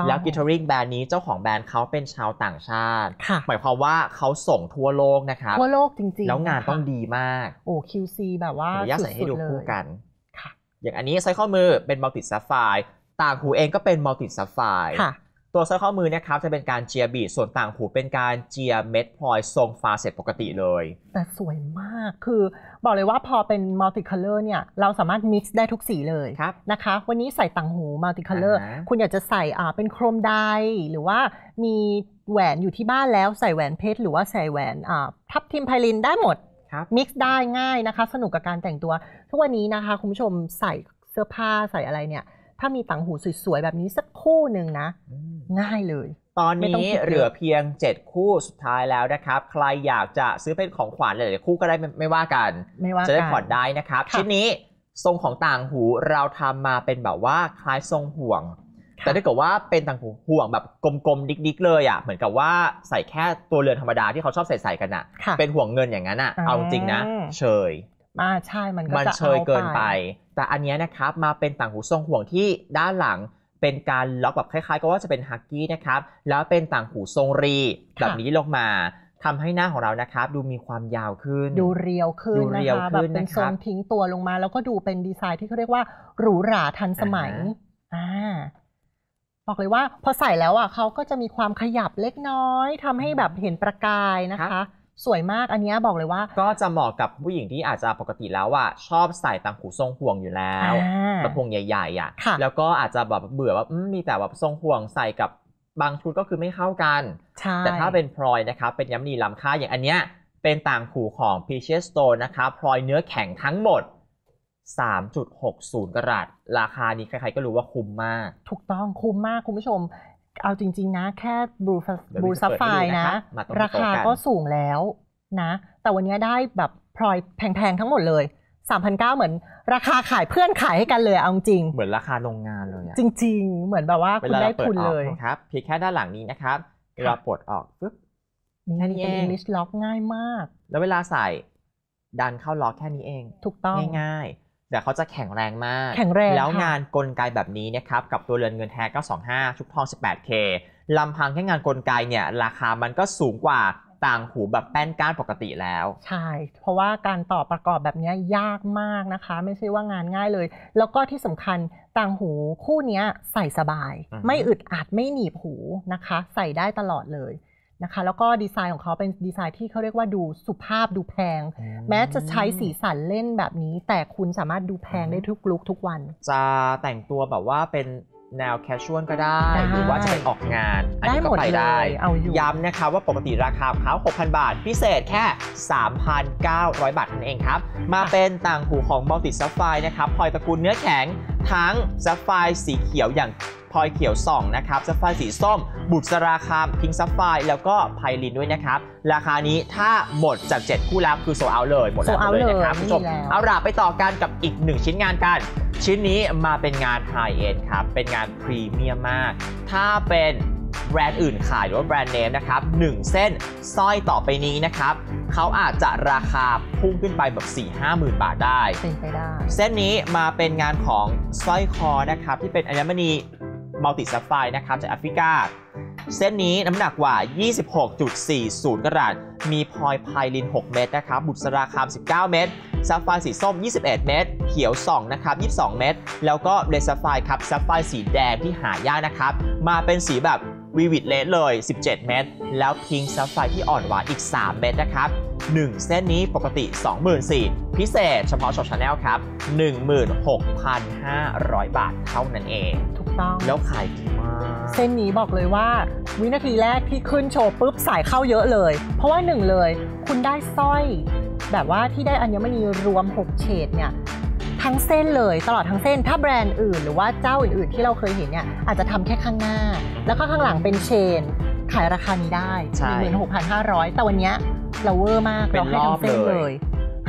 [SPEAKER 1] แล้วกิทริงแบรนด์นี้เจ้าของแบรนด์เขาเป็นชาวต่างชาติค่ะหมายความว่าเขาส่งทั่วโลกนะครับทั่วโล
[SPEAKER 2] กจริง ๆ แล้วงานต้องดีมากโอ้ QC แบบว่าอนุญาตใส่ให้ดูคู่กัน
[SPEAKER 1] อย่างอันนี้ส่้ข้อมือเป็นมัลติซัฟไฟต่างหูเองก็เป็นมัลติซับไฟตัวสร้อยข้อมือนะครับจะเป็นการเจียบีส่วนต่างหูเป็นการเจียเม็ดพลอยทรงฟาเสร็จปกติเลย
[SPEAKER 2] แต่สวยมากคือบอกเลยว่าพอเป็นมัลติคัลเลอร์เนี่ยเราสามารถมิกซ์ได้ทุกสีเลยนะคะวันนี้ใส่ต่างหูมัลติคัลเลอร์คุณอยากจะใส่อ่าเป็นโครมไดหรือว่ามีแหวนอยู่ที่บ้านแล้วใส่แหวนเพชรหรือว่าใส่แหวนอ่าทับทิมไพลินได้หมดมิกซ์ได้ง่ายนะคะสนุกกับการแต่งตัว ทุกวันนี้นะคะคุณผู้ชมใส่เสื้อผ้าใส่อะไรเนี่ยถ้ามีต่างหูสวยๆแบบนี้สักคู่หนึ่งนะ ง่ายเลย ตอนนี้เหลือ
[SPEAKER 1] เพียง7คู่สุดท้ายแล้วนะครับ ใครอยากจะซื้อเป็นของขวัญหลายๆคู่ก็ได้ไม่ว่ากันไม่ว่าจะได้ผ่อนได้นะครับชิ้นนี้ทรงของต่างหูเราทำมาเป็นแบบว่าคล้ายทรงห่วง แต่ถ้าเกิดว่าเป็นต่างหูห่วงแบบกลมๆดิ๊กๆเลยอ่ะเหมือนกับว่าใส่แค่ตัวเรือนธรรมดาที่เขาชอบใส่ใส่กันอ่ะเป็นห่วงเงินอย่างนั้นอ่ะเอาจริงนะเฉยมาใช่ม
[SPEAKER 2] ันก็จะเฉยเกินไป
[SPEAKER 1] แต่อันนี้นะครับมาเป็นต่างหูทรงห่วงที่ด้านหลังเป็นการล็อกแบบคล้ายๆก็ว่าจะเป็นฮักกี้นะครับ แล้วเป็นต่างหูทรงรี แบบนี้ลงมาทำให้หน้าของเรานะครับ ดูมีความยาวขึ้น ดูเรียวขึ้นนะคะแบบเป็นทรง
[SPEAKER 2] ทิ้งตัวลงมาแล้วก็ดูเป็นดีไซน์ที่เขาเรียกว่าหรูหราทันสมัยอ่าบอกเลยว่าพอใส่แล้วอ่ะเขาก็จะมีความขยับเล็กน้อยทำให้แบบเห็นประ
[SPEAKER 1] กายนะคะสวยมาก อันนี้บอกเลยว่า ก็จะเหมาะกับผู้หญิงที่อาจจะปกติแล้วอ่ะชอบใส่ต่างหูทรงห่วงอยู่แล้วกระพงใหญ่ๆอ่ะแล้วก็อาจจะแบบเบื่อว่ามีแต่แบบทรงห่วงใส่กับบางชุดก็คือไม่เข้ากัน แต่ถ้าเป็นพลอยนะครับเป็นย้ำนีล้ำค่าอย่างอันเนี้ยเป็นต่างหูของ p r e c i o u s Stone นะครับพลอยเนื้อแข็งทั้งหมด 3.60 กรัตราคานี้ใครๆก็รู้ว่าคุ้มมากถูกต้
[SPEAKER 2] องคุ้มมากคุณผู้ชมเอาจริงๆนะแค่บลูบลูซับไฟนะราคาก็สูงแล้วนะแต่วันนี้ได้แบบพลอยแพงๆทั้งหมดเลย3,009เหมือนราคาขายเพื่อนขายให้กันเลยเอาจริง เหมือนราคาโรงงานเลยจริงๆ เหมือน
[SPEAKER 1] แบบว่าคุณได้ทุนเลยครับเพียงแค่ด้านหลังนี้นะครับเราปลดออกปึ๊บแค่นี้เองลิ
[SPEAKER 2] ชล็อกง่ายมาก
[SPEAKER 1] แล้วเวลาใส่ดันเข้าล็อกแค่นี้เองถูกต้องง่ายแต่เขาจะแข็งแรงมาก แข็งแรงแล้วงานกลไกแบบนี้นะครับกับตัวเรือนเงินแท้925 ชุบทอง 18K ลำพังแค่งานกลไกเนี่ยราคามันก็สูงกว่าต่างหูแบบแป้นก้านปกติแล้ว
[SPEAKER 2] ใช่ เพราะว่าการต่อประกอบแบบนี้ยากมากนะคะ ไม่ใช่ว่างานง่ายเลย แล้วก็ที่สำคัญต่างหูคู่นี้ใส่สบาย ไม่อึดอัดไม่หนีบหูนะคะ ใส่ได้ตลอดเลยนะคะแล้วก็ดีไซน์ของเขาเป็นดีไซน์ที่เขาเรียกว่าดูสุภาพดูแพง แม้จะใช้สีสันเล่นแบบนี้แต่คุณสามารถดูแพงได้ทุกลุกทุกวัน
[SPEAKER 1] จะแต่งตัวแบบว่าเป็นแนวแคชชวลก็ได้หรือว่าจะเป็นออกงาน อันนี้ก็ไปได้ยย้ำนะคะว่าปกติราคาเขา 6,000 บาทพิเศษแค่ 3,900 บาทนั่นเองครับ มาเป็นต่างหูของมัลติซัฟไฟนะครับพลอยตระกูลเนื้อแข็งทั้งซัฟไฟสีเขียวอย่างพลอยเขียวส่องนะครับซัฟไฟสีส้ม บุตรราคามพิงซัฟไฟแล้วก็ไพลินด้วยนะครับ ราคานี้ถ้าหมดจาก 7 คู่แล้วคือโซเอาเลยหมดแล้วเลยนะครับผู้ชมเอาล่ะไปต่อกันกับอีกหนึ่งชิ้นงานกัน ชิ้นนี้มาเป็นงานไฮเอ็นครับ เป็นงานพรีเมียมมาก ถ้าเป็นแบรนด์อื่นขายหรือว่าแบรนด์เนมนะครับ 1 เส้นสร้อยต่อไปนี้นะครับเขาอาจจะราคาพุ่งขึ้นไปแบบ4 5มื่นบาทได้เป็นไปได้ เส้นนี้มาเป็นงานของสร้อยคอนะครับที่เป็นอัญมณีมัลติซัฟไฟนะครับจากแอฟริกา เส้นนี้น้ำหนักกว่า 26.40กรัตมีพลอยไพลิน 6 เมตรนะครับ บุษราคาม 19 เมตรซัฟไฟสีส้ม 21 เมตร เขียว2นะครับ 22 เมตร แล้วก็เรซัฟไฟครับซัฟไฟสีแดงที่หายากนะครับ มาเป็นสีแบบวีวิดเลสเลย 17 เม็ดแล้วพิงซับไฟที่อ่อนหวานอีก 3 เมตรนะครับ 1 เส้นนี้ปกติ 24,000พิเศษเฉพาะช็อปชาแนลครับ 16,500 บาทเท่านั้นเองถูกต้อง แล้วขายดีมา
[SPEAKER 2] ก เส้นนี้บอกเลยว่าวินาทีแรกที่ขึ้นโชว์ปุ๊บสายเข้าเยอะเลย เพราะว่าหนึ่งเลยคุณได้สร้อย แบบว่าที่ได้อัญมณีรวม 6เฉดเนี่ยทั้งเส้นเลยตลอดทั้งเส้นถ้าแบรนด์อื่นหรือว่าเจ้าอื่นๆที่เราเคยเห็นเนี่ยอาจจะทำแค่ข้างหน้า แล้วก็ข้างหลังเป็นเชน ขายราคานี้ได้หนึ่งหมื่นหกพันห้าร้อย
[SPEAKER 1] แต่วันนี้เรา
[SPEAKER 2] เวอร์มากเราให้ทั้งเส้นเลย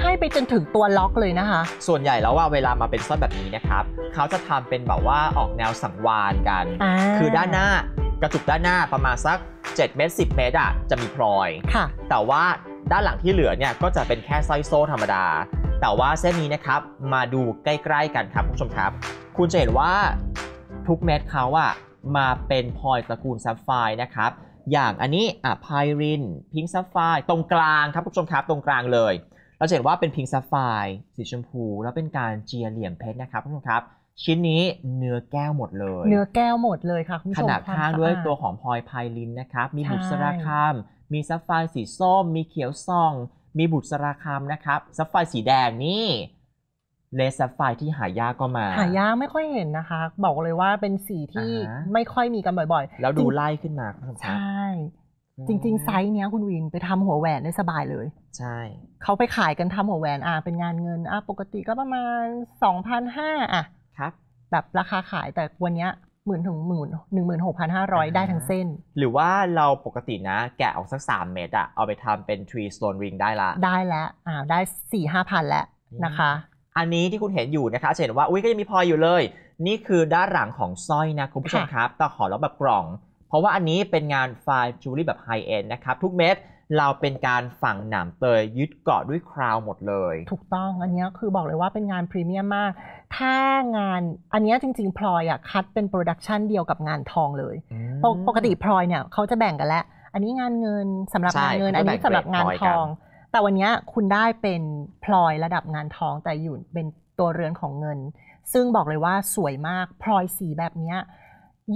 [SPEAKER 1] ให้ไปจนถึงตัวล็อกเลยนะคะ ส่วนใหญ่แล้วว่าเวลามาเป็นสร้อยแบบนี้นะครับ เขาจะทำเป็นแบบว่าออกแนวสังวานกัน คือด้านหน้ากระจุกด้านหน้าประมาณสัก7เมตร10 เมตรอ่ะจะมีพลอยแต่ว่าด้านหลังที่เหลือเนี่ยก็จะเป็นแค่สร้อยโซ่ธรรมดาแต่ว่าเส้นนี้นะครับมาดูใกล้ๆกันครับคุณผู้ชมครับ คุณจะเห็นว่าทุกเม็ดเขาอะมาเป็นพลอยตระกูลซัฟไฟนะครับอย่างอันนี้อะไพรินพิงซัฟไฟตรงกลางครับคุณผู้ชมครับ ตรงกลางเลยเราเห็นว่าเป็นพิงซัฟไฟสีชมพู แล้วเป็นการเจียเหลี่ยมเพชรนะครับคุณผู้ชมครับชิ้นนี้เนื้อแก้วหมดเลย เนื้อ
[SPEAKER 2] แก้วหมดเลยค่ะคุณผู้ชมขนาดข้างด้วยตั
[SPEAKER 1] วของพลอยไพรินนะครับมีบุษราคามมีซัฟไฟสีส้มมีเขียวซองมีบุตรสราคามนะครับซับไฟสีแดงนี่เลสซัฟไฟที่หายากก็มา หาย
[SPEAKER 2] ากไม่ค่อยเห็นนะคะ บอกเลยว่าเป็นสีที่ไม่ค่อยมีกันบ่อยๆแล้วดูไ
[SPEAKER 1] ล่ขึ้นมาใช่ จ
[SPEAKER 2] ริงๆ ไซส์เนี้ยคุณวินไปทำหัวแหวนได้สบายเลย ใช่ เขาไปขายกันทำหัวแหวนอ่าเป็นงานเงินอ่าปกติก็ประมาณสองพันห้าอ่ะครับแบบราคาขายแต่วันเนี้ยหมื่นถึงหมื่นหนึ่งหมื่นหกพันห้าร้อยได้ทั้งเส้น
[SPEAKER 1] หรือว่าเราปกตินะแกะออกสักสามเม็ดอะเอาไปทำเป็น tree stone ring ได้ละ
[SPEAKER 2] ได้แล้วอ่าได้สี่ห้าพันแล้วนะ
[SPEAKER 1] คะ อันนี้ที่คุณเห็นอยู่นะคะจะเห็นว่า อุ้ยก็ยังมีพลอยอยู่เลย นี่คือด้านหลังของสร้อยนะคุณผู้ชมครับต่ขอล้วแบบกล่อง เพราะว่าอันนี้เป็นงานไฟจูเลียแบบไฮเอ็นนะครับ ทุกเม็ดเราเป็นการฝังหนามเตย ยึดเกาะด้วยคราวหมดเลยถ
[SPEAKER 2] ูกต้องอันนี้คือบอกเลยว่าเป็นงานพรีเมียมมากถ้างาน อันนี้จริง ๆ พลอยอะคัดเป็นโปรดักชันเดียวกับงานทองเลยปกติพลอยเนี่ยเขาจะแบ่งกันแล้วอันนี้งานเงินสำหรับงานเงิน อันนี้สำหรับงานทอง แต่วันนี้คุณได้เป็นพลอยระดับงานทองแต่อยู่เป็นตัวเรือนของเงิน ซึ่งบอกเลยว่าสวยมากพลอยสีแบบนี้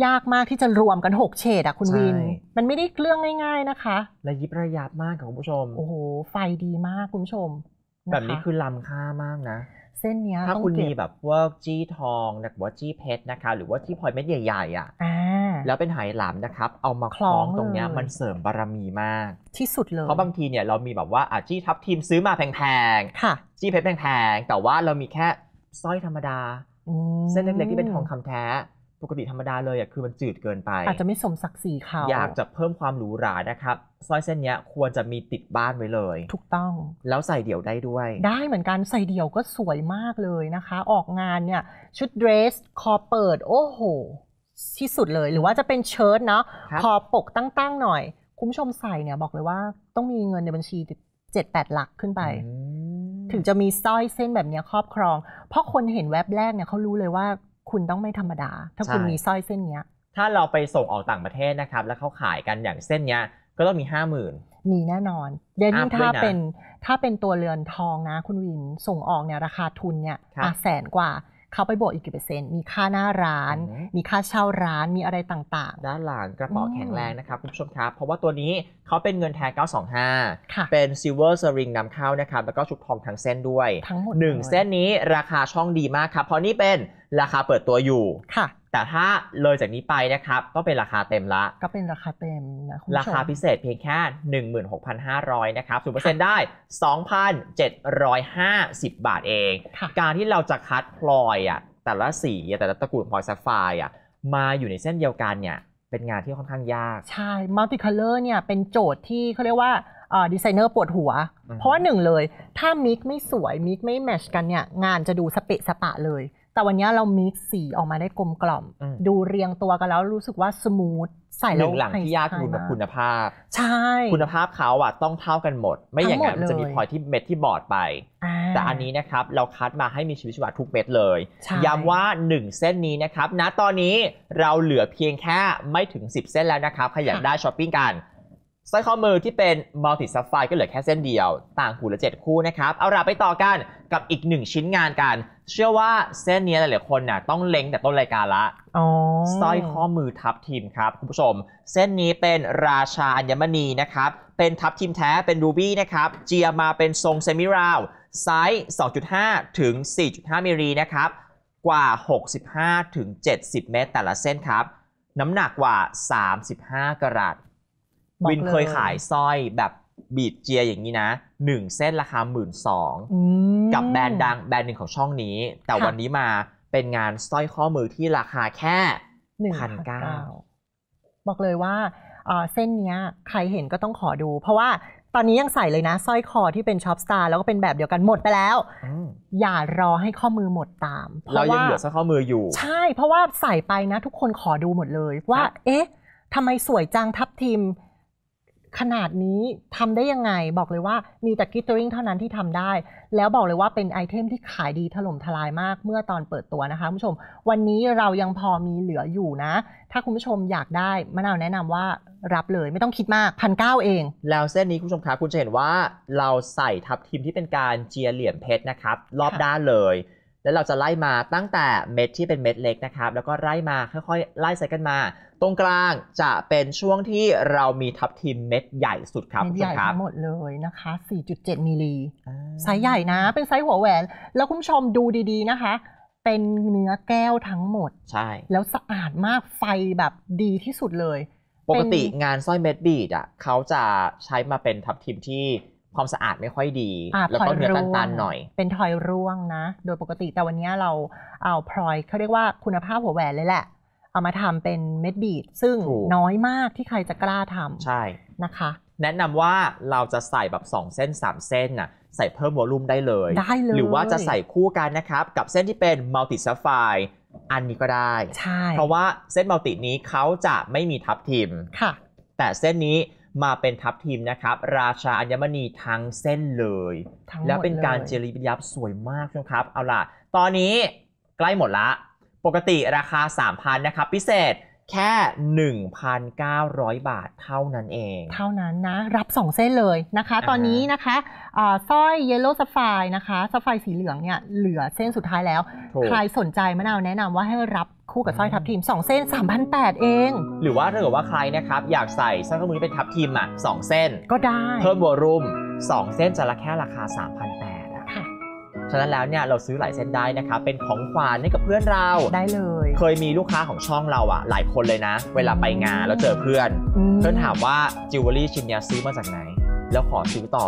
[SPEAKER 2] ยากมากที่จะรวมกัน 6เฉดอะคุณวิน มันไม่ได้เรื่องง่ายๆนะคะระยิบระยับมากค่ะคุณผู้ชม โอ้โหไฟดีมากคุณผู้ชม แบบนี้คือล้ำค่ามากนะเส้นเนี้ยถ้าคุณมีแ
[SPEAKER 1] บบว่าจี้ทองนะว่าจี้เพชรนะคะหรือว่าจี้พลอยเม็ดใหญ่ๆอ่ะแล้วเป็นไหหลามนะครับเอามาคล้องตรงเนี้ยมันเสริมบารมีมาก ที่สุดเลย เพราะบางทีเนี่ยเรามีแบบว่าอาจี้ทับทีมซื้อมาแพงๆจี้เพชรแพงๆแต่ว่าเรามีแค่สร้อยธรรมดา
[SPEAKER 2] เส้นเล็กๆที่เป็นทอง
[SPEAKER 1] คำแท้ปกติธรรมดาเลยอ่ะคือมันจืดเกินไป อาจจะไ
[SPEAKER 2] ม่สมศักดิ์ศรีเขาอยากจะ
[SPEAKER 1] เพิ่มความหรูหรานะครับสร้อยเส้นนี้ควรจะมีติดบ้านไว้เลยถูกต้องแล้วใส่เดี่ยวได้ด้วย ไ
[SPEAKER 2] ด้เหมือนกัน ใส่เดี่ยวก็สวยมากเลยนะคะ ออกงานเนี่ยชุดเดรส คอเปิดโอ้โหที่สุดเลยหรือว่าจะเป็นเชิ้ตเนาะคอปกตั้งๆหน่อย คุณผู้ชมใส่เนี่ยบอกเลยว่าต้องมีเงินในบัญชีเจ็ดแปดหลักขึ้นไป ถึงจะมีสร้อยเส้นแบบนี้ครอบครอง เพราะคนเห็นแว็บแรกเนี่ยเขารู้เลยว่าคุณต้องไม่ธรรมดา ถ้าคุณมีสร้อยเส้นเนี้ย
[SPEAKER 1] ถ้าเราไปส่งออกต่างประเทศนะครับแล้วเขาขายกันอย่างเส้นเนี้ยก็ต้องมีห้าหมื่น
[SPEAKER 2] มีแน่นอน เดี๋ยวนี้ถ้าเป็นถ้าเป็นตัวเรือนทองนะคุณวินส่งออกเนี่ยราคาทุนเนี่ยอแสนกว่าเขาไปบวกอีกกี่เปอร์เซ็นต์มีค่าหน้าร้าน มีค่าเช่าร้านมี
[SPEAKER 1] อะไรต่างๆด้านหลังกระเป๋าแข็งแรงนะครับคุณผู้ชมครับเพราะว่าตัวนี้เขาเป็นเงินแท้925เป็นซิลเวอร์สริง n นำเข้านะครับแล้วก็ชุดทองทั้งเส้นด้วยทั้งหมดหนึ่งเส้นนี้ราคาช่องดีมากครับเพราะนี่เป็นราคาเปิดตัวอยู่ ค่ะ แต่ถ้าเลยจากนี้ไปนะครับ ก็เป็นราคาเต็มละ
[SPEAKER 2] ก็เป็นราคาเต็มนะคุณผู้ชมราคาพ
[SPEAKER 1] ิเศษเพียงแค่ 16,500นะครับศูนเปอร์เซ็นต์ได้ 2,750 บาทเอง การที่เราจะคัดพลอยอ่ะแต่ละสีแต่ละตระกูลพลอยซัฟไฟอ่ะ มาอยู่ในเส้นเดียวกันเนี่ย เป็นงานท
[SPEAKER 2] ี่ค่อนข้างยาก ใช่มัลติคัลเลอร์เนี่ย เป็นโจทย์ที่เขาเรียกว่า ดีไซเนอร์ปวดหัว เพราะว่าหนึ่งเลย ถ้ามิกไม่สวย มิกไม่แมชกันเนี่ย งานจะดูสเปะสปะเลยแต่วันนี้เรามิกสีออกมาได้กลมกล่อม ดูเรียงตัวกันแล้วรู้สึกว่าสมูทใส่หนึ่งหลังที่ยากคือคุณ
[SPEAKER 1] ภาพ ใช่ คุณภาพเขาอะต้องเท่ากันหมด ไม่อย่างนั้นจะมีพอยที่เม็ดที่บอดไป แต่อันนี้นะครับเราคัดมาให้มีชีวิตชีวาทุกเม็ดเลย ย้ำว่า 1 เส้นนี้นะครับ ณ ตอนนี้เราเหลือเพียงแค่ไม่ถึง 10 เส้นแล้วนะครับ ใครอยากได้ช้อปปิ้งกันสร้อยข้อมือที่เป็นมัลติซัฟไฟก็เหลือแค่เส้นเดียว ต่างหูละเจ็ดคู่นะครับ เอาล่ะไปต่อกันกับอีกหนึ่งชิ้นงานกันเชื่อว่าเส้นนี้หลายๆคนน่ยต้องเล็งแต่ต้นรายการละสร้อยข้อมือทับทิมครับคุณผู้ชม เส้นนี้เป็นราชาอัญมณีนะครับ เป็นทับทิมแท้เป็นรูบี้นะครับ เจียมาเป็นทรงเซมิราวไซส์ 2.5 ถึง 4.5มิลลินะครับ กว่า 65 ถึง 70 เมตรแต่ละเส้นครับ น้ำหนักกว่า 35 กรัตวินเคยขายสร้อยแบบบีดเจียอย่างนี้นะ1เส้นราคา 1 2ื่นกับแบรนด์ดัง แบรนด์หนึ่งของช่องนี้ แต่วันนี้มาเป็นงานสร้อยข้อมือที่ราคาแค่พันเก้า
[SPEAKER 2] บอกเลยว่าเส้นนี้ใครเห็นก็ต้องขอดู เพราะว่าตอนนี้ยังใส่เลยนะสร้อยคอที่เป็นช็อปสตาร์แล้วก็เป็นแบบเดียวกันหมดไปแล้วอย่ารอให้ข้อมือหมดตามเรายังเหลือสร้อยข
[SPEAKER 1] ้อมืออยู่ ใช
[SPEAKER 2] ่เพราะว่าใส่ไปนะ ทุกคนขอดูหมดเลย ว่าเอ๊ะทำไมสวยจังทับทิมขนาดนี้ทำได้ยังไง บอกเลยว่ามีแต่กิตเตอริงเท่านั้นที่ทำได้ แล้วบอกเลยว่าเป็นไอเทมที่ขายดีถล่มทลายมากเมื่อตอนเปิดตัวนะคะคุณผู้ชม วันนี้เรายังพอมีเหลืออยู่นะ ถ้าคุณผู้ชมอยากได้มะนาวแนะนำว่ารับเลย ไม่ต้องคิดมากพันเก้าเอง
[SPEAKER 1] แล้วเส้นนี้คุณผู้ชมคะคุณจะเห็นว่า เราใส่ทับทิมที่เป็นการเจียเหลี่ยมเพชรนะครับรอบด้านเลยแล้วเราจะไล่มาตั้งแต่เม็ดที่เป็นเม็ดเล็กนะครับ แล้วก็ไล่มาค่อยๆไล่ใส่กันมา ตรงกลางจะเป็นช่วงที่เรามีทับทิมเม็ดใหญ่สุดครับเม็ดใหญ่ทั้งห
[SPEAKER 2] มดเลยนะคะ 4.7มิลลิไซส์ใหญ่นะเป็นไซส์หัวแหวน แล้วคุณชมดูดีๆนะคะ เป็นเนื้อแก้วทั้งหมดใช่ แล้วสะอาดมากไฟแบบดีที่สุดเลย ปกติ
[SPEAKER 1] งานสร้อยเม็ดบีดอ่ะเขาจะใช้มาเป็นทับทิมที่ความสะอาดไม่ค่อยดีแล้วก็เนื้อตันๆหน่อย
[SPEAKER 2] เป็นทอยร่วงนะ โดยปกติแต่วันนี้เราเอาพลอยเขาเรียกว่าคุณภาพหัวแหวนเลยแหละ เอามาทำเป็น
[SPEAKER 1] เม็ดบีดซึ่งน้อยมากที่ใครจะกล้าทำใช่นะคะ แนะนำว่าเราจะใส่แบบ2เส้น 3 เส้นน่ะใส่เพิ่มวอลลุ่มได้เลยได้เลย หรือว่าจะใส่คู่กันนะครับ กับเส้นที่เป็นมัลติซัฟไฟอันนี้ก็ได้ใช่เพราะว่าเส้นมัลตินี้เขาจะไม่มีทับทิมค่ะ แต่เส้นนี้มาเป็นทัพทีมนะครับ ราชาอัญมณีทั้งเส้นเลย แล้วเป็นการเลจรญยับสวยมากนะครับเอาล่ะตอนนี้ใกล้หมดละปกติราคา 3,000 นะครับพิเศษแค่ 1,900 บาทเท่านั้นเอง เท่านั้นนะ รับ 2 เส้นเล
[SPEAKER 2] ยนะคะ ตอนนี้นะคะสร้อยเยลโล่สไฟนะคะสไฟสีเหลืองเนี่ยเหลือเส้นสุดท้ายแล้ว ใครสนใจมะนาวแนะนำว่าให้รับคู่กับสร้อยทับทิม2เส้น3,800
[SPEAKER 1] เอง หรือว่าถ้าเกิดว่าใครนะครับอยากใส่สร้อยข้อมือที่เป็นทับทิมอ่ะสองเส้น ก็ได้ เพิ่มวอลุ่ม2 เส้นจะละแค่ราคา3,800อ่ะค่ะฉะนั้นแล้วเนี่ย เราซื้อหลายเส้นได้นะครับเป็นของขวัญให้กับเพื่อนเราได้เลย เคยมีลูกค้าของช่องเราอ่ะ หลายคนเลยนะ เวลาไปงานแล้วเจอเพื่อนเพื่อนถามว่าจิวเวลรี่ชิ้นนี้ซื้อมาจากไหนแล้วขอซื้อต่อ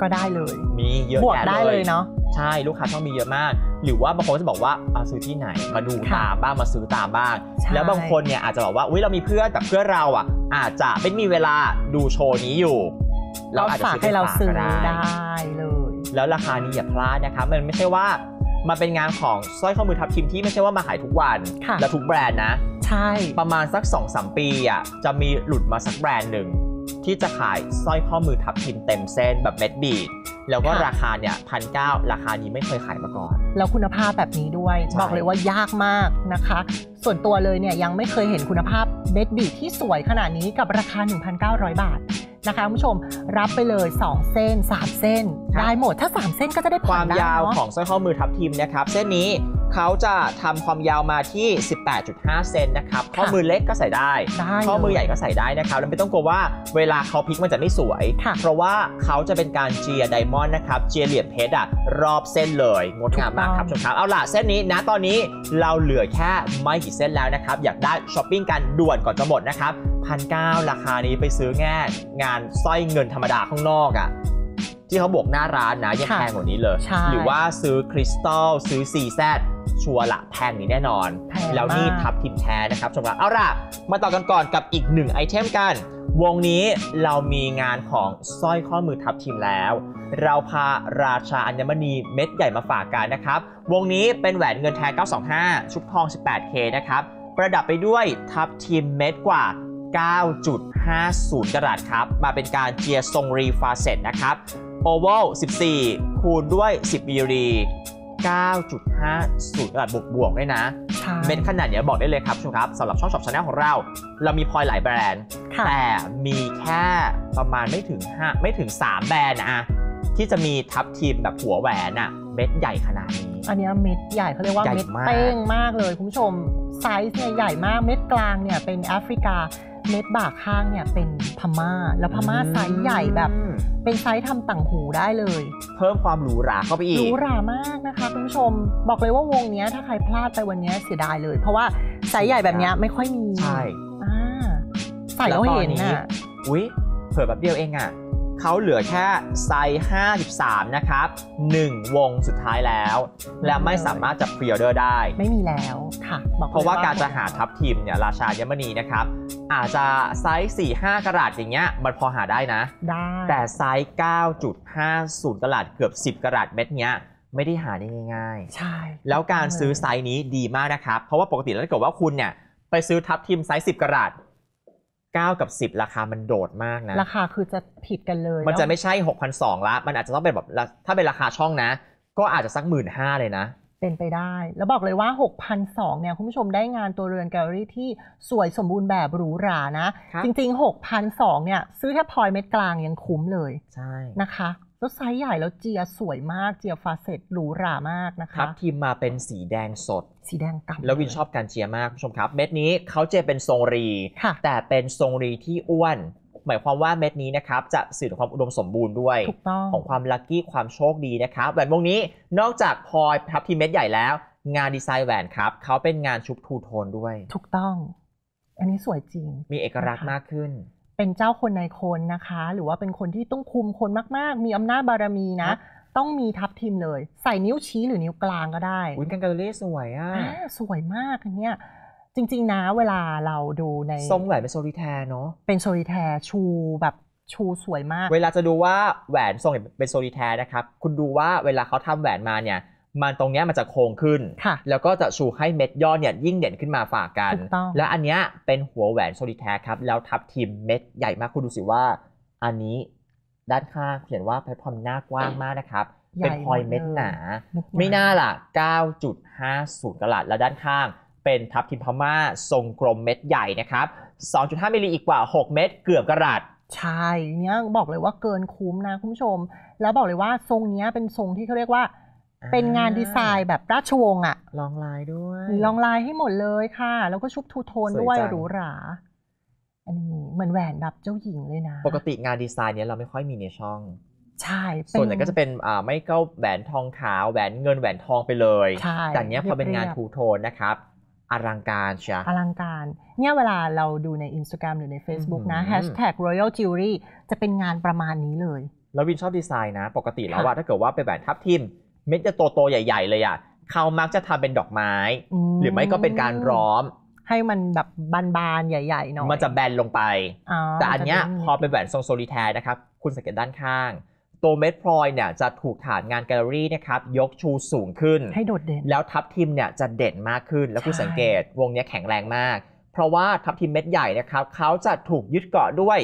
[SPEAKER 1] ก็ได้เลยมีเยอะบวกได้เลยเนาะใช่ลูกค้าชอบมีเยอะมาก หรือว่าบางคนจะบอกว่าเอาซื้อที่ไหน มาดูตามบ้างมาซื้อตามบ้าง แล้วบางคนเนี่ยอาจจะบอกว่าอุ้ยเรามีเพื่อนแต่เพื่อเราอ่ะอาจจะไม่มีเวลาดูโชว์นี้อยู่ เราอาจจะให้เราซื้อได้เลย แล้วราคานี้อย่าพลาดนะคะมันไม่ใช่ว่ามันเป็นงานของสร้อยข้อมือทับทิมที่ไม่ใช่ว่ามาขายทุกวัน และทุกแบรนด์นะ ใช่ประมาณสัก2อสปีอ่ะจะมีหลุดมาสักแบรนด์หนึ่งที่จะขายสร้อยข้อมือทับทิมเต็มเส้นแบบเม็ดบีดแล้วก็ราคาเนี่ยพันเราคานี้ไม่เคยขายมาก่อน
[SPEAKER 2] แล้วคุณภาพแบบนี้ด้วย บอกเลยว่ายากมากนะคะ ส่วนตัวเลยเนี่ยยังไม่เคยเห็นคุณภาพเม็ดบีทที่สวยขนาดนี้กับราคา1,900 บาทนะคะคุณผู้ชมรับ
[SPEAKER 1] ไปเลย 2 เส้น3เส้นได้หมด ถ้า 3 เส้นก็จะได้ความยาวนะของสร้อยข้อมือทับทิมนะครับ เส้นนี้เขาจะทำความยาวมาที่ 18.5 เซนนะครับ ข้อมือเล็กก็ใส่ได้ ข้อมือใหญ่ก็ใส่ได้นะครับ แล้วไม่ต้องกลัวว่าเวลาเขาพลิกมันจะไม่สวย เพราะว่าเขาจะเป็นการเจียไดมอนด์นะครับ เจียเหลี่ยมเพชรอ่ะรอบเส้นเลย งดงามมากครับชมครับ เอาล่ะเส้นนี้นะ ตอนนี้เราเหลือแค่ไม่กี่เส้นแล้วนะครับ อยากได้ช้อปปิ้งกันด่วนก่อนจะหมดนะครับพันเราคานี้ไปซื้อแง่งานสร้อยเงินธรรมดาข้างนอกอ่ะที่เขาบวกหน้าร้านนะยังแพงกว่านี้เลย หรือว่าซื้อคริสตัลซื้อซีแซดชัวร์ละแพงนี้แน่นอน แล้วนี่ทับทิมแท้นะครับชมรับเอาล่ะ มาต่อกันก่อนกับอีกหนึ่งไอเทมกัน วงนี้เรามีงานของสร้อยข้อมือทับทิมแล้ว เราพาราชาอัญมณีเม็ดใหญ่มาฝากกันนะครับ วงนี้เป็นแหวนเงินแท้ 925 ชุบทอง 18K นะครับ ประดับไปด้วยทับทิมเม็ดกว่า9.50กรัตครับมาเป็นการเจียทรงรีฟาเซตนะครับโอเวล14 คูณด้วย 10มิลลิ9ี9.50ระดับบวกบวกด้วยนะ เม็ดขนาดเนี้ยบอกได้เลยครับชมครับสำหรับช่องช็อปชาแนลของเรา เรามีพลอยหลายแบรนด์ แต่มีแค่ประมาณไม่ถึง 5 ไม่ถึง 3 แบรนด์นะที่จะมีทับทีมแบบหัวแหวนอะเม็ดใหญ่ขนาดนี้
[SPEAKER 2] อันนี้เม็ดใหญ่เขาเรียกว่าเม็ดเป้งมากเลยคุณผู้ชมไซส์เนี่ยใหญ่มากเม็ดกลางเนี่ยเป็นแอฟริกาเม็ดบาาข้างเนี่ยเป็นพม่าแล้วพม่าไซส์ใหญ่แบบ เป็นไซส์ทำต่างหูได้เลย
[SPEAKER 1] เพิ่มความหรูหราเข้าไปอีกหรูหรามากน
[SPEAKER 2] ะคะคุณผู้ชม บอกเลยว่าวงนี้ถ้าใครพลาดไปวันนี้เสียดายเลย เพราะว่าไซส์ใหญ่แบบนี้ไม่ค่อยมีใช่ใส่แล้วเห็นนะ
[SPEAKER 1] อุ้ยเผื่อแบบเดียวเองอ่ะเขาเหลือแค่ไซส์ 53 นะครับ 1 วงสุดท้ายแล้ว และไม่สามารถจะพรีออเดอร์ได้ ไม่มีแล้ว ค่ะเพราะว่าการจะหาทับทิมเนี่ยราชายมณีนะครับ อาจจะไซส์ 4 5 กระดาษอย่างเงี้ยมันพอหาได้นะ ได้ แต่ไซส์ 9.50กระดาษเกือบ 10กระดาษเม็ดเนี้ยไม่ได้หาได้ง่าย ๆ ใช่ แล้วการซื้อไซส์นี้ดีมากนะครับ เพราะว่าปกติแล้วถ้าเกิดว่าคุณเนี่ยไปซื้อทับทิมไซส์10กระดาษ9 กับ 10 ราคา มันโดดมากนะรา
[SPEAKER 2] คาคือจะผิดกันเลยมันจะไม่
[SPEAKER 1] ใช่ 6,200ละมันอาจจะต้องเป็นแบบถ้าเป็นราคาช่องนะ ก็อาจจะสักหมื่นห้าเลยนะ
[SPEAKER 2] เป็นไปได้ แล้วบอกเลยว่า6,002เนี่ยคุณผู้ชมได้งานตัวเรือนแกลเลอรี่ที่สวยสมบูรณ์แบบหรูหรานะ จริงจริงๆ6,002เนี่ยซื้อแค่พลอยเม็ดกลางยังคุ้มเลยใช่นะคะแล้วไซส์ใหญ่แล้วเจียสวยมาก เจียฟาเซตหรูหรามากนะคะครับ
[SPEAKER 1] ทีมมาเป็นสีแดงสด สีแดงกำแล้ววินชอบการเจียมากคุณผู้ชมครับ เม็ดนี้เขาเจียเป็นทรงรี แต่เป็นทรงรีที่อ้วน หมายความว่าเม็ดนี้นะครับจะสื่อถึงความอุดมสมบูรณ์ด้วยถูกต้องของความลัคกี้ความโชคดีนะครับแหวนวงนี้นอกจากพลอยทับทีเม็ดใหญ่แล้ว งานดีไซน์แหวนครับเขาเป็นงานชุบทูโทนด้วยถูกต้อง อันนี้สวยจริง มีเอกลักษณ์มากขึ้น
[SPEAKER 2] เป็นเจ้าคนในคนนะคะ หรือว่าเป็นคนที่ต้องคุมคนมากๆ มีอำนาจบารมีนะ ต้องมีทัพทีมเลย ใส่นิ้วชี้หรือนิ้วกลางก็ได้อุ้ยกันกะเล่สวยอ่ะสวยมากอันเนี้ยจริงๆนะ เวลาเราดูในทรงแหวนเป็นโซลิแทร์เนาะเป็นโซลิแทร์ชูแบบชูสวยมาก เวลาจะ
[SPEAKER 1] ดูว่าแหวนทรงเป็นโซลิแทร์นะครับคุณดูว่าเวลาเขาทำแหวนมาเนี่ยมันตรงเนี้ยมันจะโค้งขึ้น แล้วก็จะชูให้เม็ดยอดเนี่ยยิ่งเด่นขึ้นมาฝากกัน และอันเนี้ยเป็นหัวแหวนโซลิแคร์ครับ แล้วทับทิมเม็ดใหญ่มากคุณดูสิว่า อันนี้ด้านข้างเขียนว่าแพลตฟอร์มหน้ากว้างมากนะครับ เป็นพลอยเม็ดหนา ไม่น่าล่ะ 9.50กะลัดแล้วด้านข้าง เป็นทับทิมพม่าทรงกลมเม็ดใหญ่นะครับ2.5มิลลิอีกกว่า 6 เม็ดเกือบกะลัดใช่เนี่ยบอกเลยว่าเกิน
[SPEAKER 2] คุ้มนะคุณผู้ชม แล้วบอกเลยว่าทรงนี้เป็นทรงที่เขาเรียกว่าเป็นงานดีไซน์แบ
[SPEAKER 1] บราชวงศ์อะลองลายด้วย ลอง
[SPEAKER 2] ลายให้หมดเลยค่ะ แล้วก็ชุบทูโทนด้วยหรูหรา อันนี้เหมือนแหวนแบบเจ้าหญิงเลยนะ
[SPEAKER 1] ปกติงานดีไซน์เนี้ยเราไม่ค่อยมีในช่อง
[SPEAKER 2] ใช่ ส่วนใหญ่ก็จะเป็น
[SPEAKER 1] อ่าไม่ก็แหวนทองขาวแหวนเงินแหวนทองไปเลยแต่เนี้ยพอเป็นงานทูโทนนะครับอลังการใช่อ
[SPEAKER 2] ลังการ เนี่ยเวลาเราดูใน Instagram หรือใน Facebook นะ hashtag royal jewelry จะเป็นงานประมาณนี้เล
[SPEAKER 1] ยแล้ววินชอบดีไซน์นะ ปกติแล้วว่าถ้าเกิดว่าเป็นแหวนทับทิมเม็ดจะโตๆใหญ่ ๆเลยอ่ะ เขามักจะทำเป็นดอกไม้ หรือไม่ก็เป็นการร้อม ให้มันแบบบานๆ ใหญ่ๆหน่อย มันจะแบนลงไปแต่อันเนี้ยพอเป็นแหวนทรงโซลิแทรนะครับ คุณสังเกตด้านข้างตัวเม็ดพลอยเนี่ยจะถูกฐานงานแกลเลอรี่นะครับยกชูสูงขึ้นให้โดดเด่นแล้วทับทิมเนี่ยจะเด่นมากขึ้น แล้วคุณสังเกตวงนี้แข็งแรงมาก เพราะว่าทับทิมเม็ดใหญ่นะครับเขาจะถูกยึดเกาะด้วย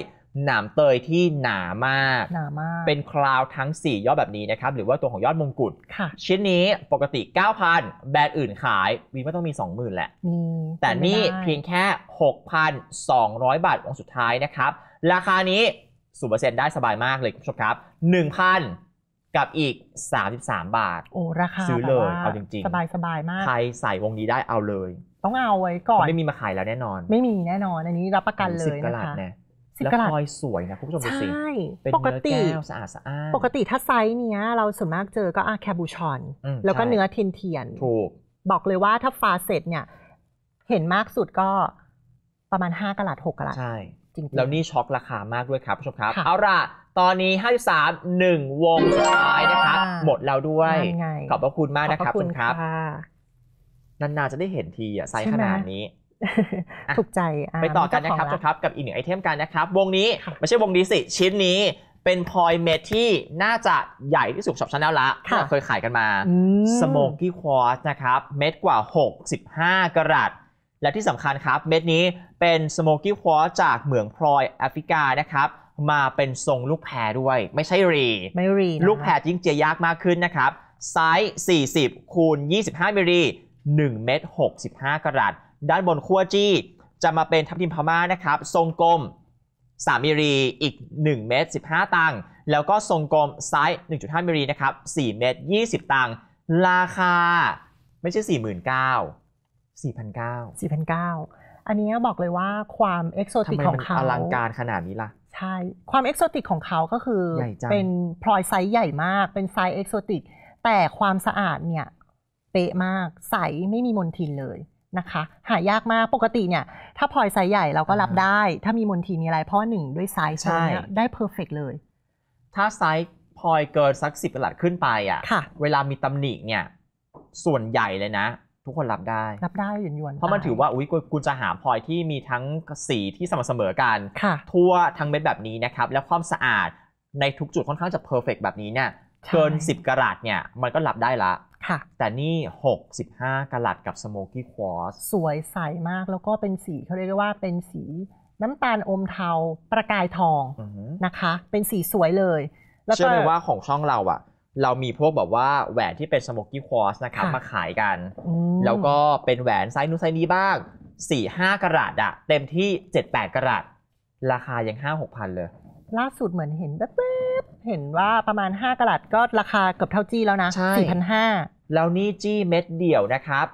[SPEAKER 1] หนามเตยที่หนามากหนามาก เป็นคราวทั้ง 4 ยอดแบบนี้นะครับ หรือว่าตัวของยอดมงกุฎค่ะ ชิ้นนี้ปกติ 9,000 แบรนด์อื่นขายวีไม่ต้องมี20,000 แหละ
[SPEAKER 2] แต่นี่เพี
[SPEAKER 1] ยงแค่ 6,200 บาทองสุดท้ายนะครับ ราคานี้สูเปอร์เซ็นต์ได้สบายมากเลยคุณผู้ชมครับ 1,000 กับอีก 33 บาทโอ้
[SPEAKER 2] ราคาซื้อเลยเอาจริงๆสบายสบายมาก ใคร
[SPEAKER 1] ใส่วงนี้ได้เอาเลย ต้องเอาไว้ก่อนไม่มีมาขายแล้วแน่นอน
[SPEAKER 2] ไม่มีแน่นอนอันนี้รับประกันเลยนะคะ
[SPEAKER 1] แล้วพลอยสวยนะ คุณผู้ชมดูสิเป็นเกติสะอาด สะ
[SPEAKER 2] อาด ปกติถ้าไซส์เนี้ย เราส่วนมากเจอก็อาแคบูชอน แล้วก็เนื้อทินเทียน ถูก บอกเลยว่าถ้าฟาเซตเนี่ย เห็นมากสุดก็ประมาณ 5กะลัด6กะลัดใช่
[SPEAKER 1] จริงๆแล้วนี่ช็อกราคามากด้วยครับผู้ชมครับ เอาล่ะ ตอนนี้ 53 1วงสุดท้ายนะคะหมดแล้วด้วย ขอบพระคุณมากนะครับ คุณครับนานๆจะได้เห็นทีอ่ะไซส์ขนาดนี้ถูกใจไปต่อกันนะครับจครับกับอีกหนึ่งไอเทมกันนะครับ วงนี้ไม่ใช่วงดีสิ ชิ้นนี้เป็นพลอยเม็ดที่น่าจะใหญ่ที่สุดช็อปชาแนลละเราเคยขายกันมาสโมกกี้ควอสนะครับ เม็ดกว่า 65 กรัตและที่สำคัญครับเม็ดนี้เป็นสโมกกี้ควอสจากเหมืองพลอยแอฟริกานะครับมาเป็นทรงลูกแพรด้วย ไม่ใช่รีไม่รีลูกแพรยิ่งเจียยากมากขึ้นนะครับไซส์40คูณ25มิลลิ1เม็ด65 กรัตด้านบนขั้วจี้จะมาเป็นทับทิมพม่านะครับ ทรงกลม 3มิลลิ อีก1เมตร15 ตังค์แล้วก็ทรงกลมไซส์ 1.5 มิลลิ นะครับ4เมตร 20 ตังค์ราคาไม่ใช่ 49,000 4,900 4,900อันนี้บอกเลยว่
[SPEAKER 2] าความเอกโซติกของเขาอลังการขนาดนี้ล่ะ ใช่ ความเอกโซติกของเขาก็คือ เป็นพลอยไซส์ใหญ่มากเป็นไซส์เอกโซติก แต่ความสะอาดเนี่ยเป๊ะมาก ใสไม่มีมลทินเลยนะคะหายากมากปกติเนี่ยถ้าพลอยไซส์ใหญ่เราก็รับได้ ถ้ามีมลทีมีอะไรเพราะหนึ่ง ด้วยไซส์ใช่ได้เพอร์เฟกเลย
[SPEAKER 1] ถ้าไซส์พลอยเกิดสักสิบกลัดขึ้นไปอ่ะ เวลามีตำหนิเนี่ยส่วนใหญ่เลยนะ ทุกคนรับได้รับ
[SPEAKER 2] ได้หยวนยวนเพราะมันถ
[SPEAKER 1] ือว่าอุ้ยคุณจะหาพลอยที่มีทั้งสีที่สม่ำเสมอกัน ทั่วทั้งเม็ดแบบนี้นะครับ แล้วความสะอาดในทุกจุดค่อนข้างจะเพอร์เฟกแบบนี้เนี่ยเกิน 10กรัตเนี่ยมันก็รับได้ละค่ะ แต่นี่ 65กะลัดกับสโมกี้ควอส
[SPEAKER 2] สวยใสมากแล้วก็เป็นสีเขาเรียกว่าเป็นสีน้ำตาลอมเทาประกายทองนะคะ เป็นสีสวยเลยเชื่อไหมว่า
[SPEAKER 1] ของช่องเราอะเรามีพวกแบบว่าแหวนที่เป็นสโมกี้ควอสนะครับมาขายกัน แล้วก็เป็นแหวนไซส์นู้นไซส์นี้บ้าง4-5กะรัตอะเต็มที่ 7-8กะรัตราคายัง5-6พันเลย
[SPEAKER 2] ล่าสุดเหมือนเห็นแบบ
[SPEAKER 1] เห็นว่าประมาณ 5กลัดก็ราคาเกือบเท่าจี้แล้วนะ่4,500 แล้วนี่จี้เม็ดเดี่ยวนะครับ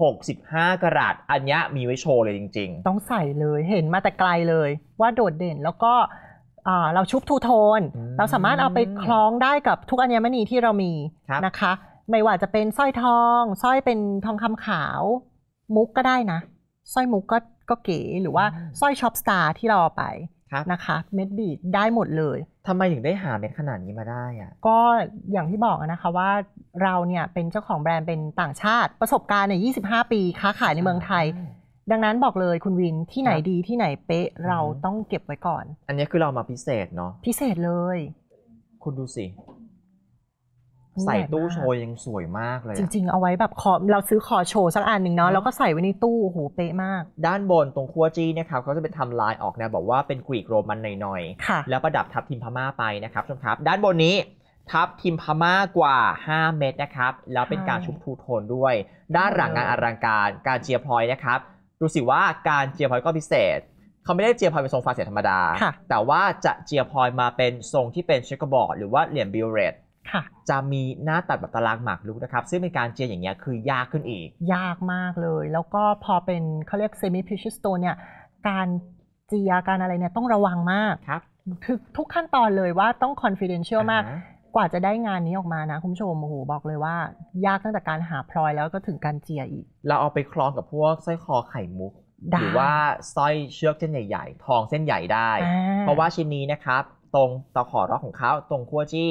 [SPEAKER 1] 65 กรัตอันนี้มีไว้โชว์เลยจริง ๆ ต้องใส่เลยเห็นมาแต
[SPEAKER 2] ่ไกลเลย ว่าโดดเด่นแล้วก็เราชุบทูโทนเราสามารถเอาไปคล้องได้กับทุกอัญมณีที่เรามีนะคะ ไม่ว่าจะเป็นสร้อยทองสร้อยเป็นทองคำขาวมุกก็ได้นะสร้อยมุกก็ก็เก๋หรือว่าสร้อยช็อปสตาร์ที่เราเอาไปครับนะคะ เม็ดบีดได้หมดเลยทำไมถึงได้หาเม็ด
[SPEAKER 1] ขนาดนี้มาได้อะ
[SPEAKER 2] ก็อย่างที่บอกนะคะว่าเราเนี่ยเป็นเจ้าของแบรนด์เป็นต่างชาติประสบการณ์ในี่25 ปีค้าขายในเมืองไทย ดังนั้นบอกเลยคุณวินที่ไหนดี
[SPEAKER 1] ที่ไหนเป๊ะ เราต้องเก็บไว้ก่อน อันนี้คือเรามาพิเศษเนาะ
[SPEAKER 2] พิเศษเลย คุณดูสิใส่ตู้โชว์
[SPEAKER 1] ยังสวยมากเลยจริงๆ
[SPEAKER 2] เอาไว้แบบขอเราซื้อขอโชว์สักอันหนึ่งเนาะแล้วก็ใส่ไว้ในตู้โหเป๊ะมาก
[SPEAKER 1] ด้านบนตรงครัวจีเนะครับเขาจะเป็นทำลายออกแนวบอกว่าเป็นกรีกโรมันหน่อยๆ แล้วประดับทับทิมพม่าไปนะครับชมครับ ด้านบนนี้ทับทิมพม่ากว่า 5 เมตรนะครับแล้วเป็นการชุบทูโทนด้วย ด้านหลังงานอลังการการเจียพลอยนะครับดูสิว่าการเจียพลอยก็พิเศษ เขาไม่ได้เจียพลอยเป็นทรงฟาเสียธรรมดา แต่ว่าจะเจียพลอยมาเป็นทรงที่เป็นเชคกบอร์ดหรือว่าเหรียญบิลเรตจะมีหน้าตัดแบบตารางหมากรุกนะครับ ซึ่งเป็นการเจียอย่างเงี้ยคือยากขึ้นอีก
[SPEAKER 2] ยากมากเลย แล้วก็พอเป็นเขาเรียกเซมิพิชชิสโตเนี่ยการเจียการอะไรเนี่ยต้องระวังมากครับทุกขั้นตอนเลยว่าต้อง confidential มาก กว่าจะได้งานนี้ออกมานะคุณผู้ชมโอ้โหบอกเลยว่า ยากตั้งแต่การหาพลอยแล้วก็ถึงการเจียอีก
[SPEAKER 1] เราเอาไปคล้องกับพวกสร้อยคอไข่มุก หรือว่าสร้อยเชือกเส้นใหญ่ ๆ ทองเส้นใหญ่ได้ เพราะว่าชิ้นนี้นะครับตรงตะขอรอกของเขาตรงขั้วจี้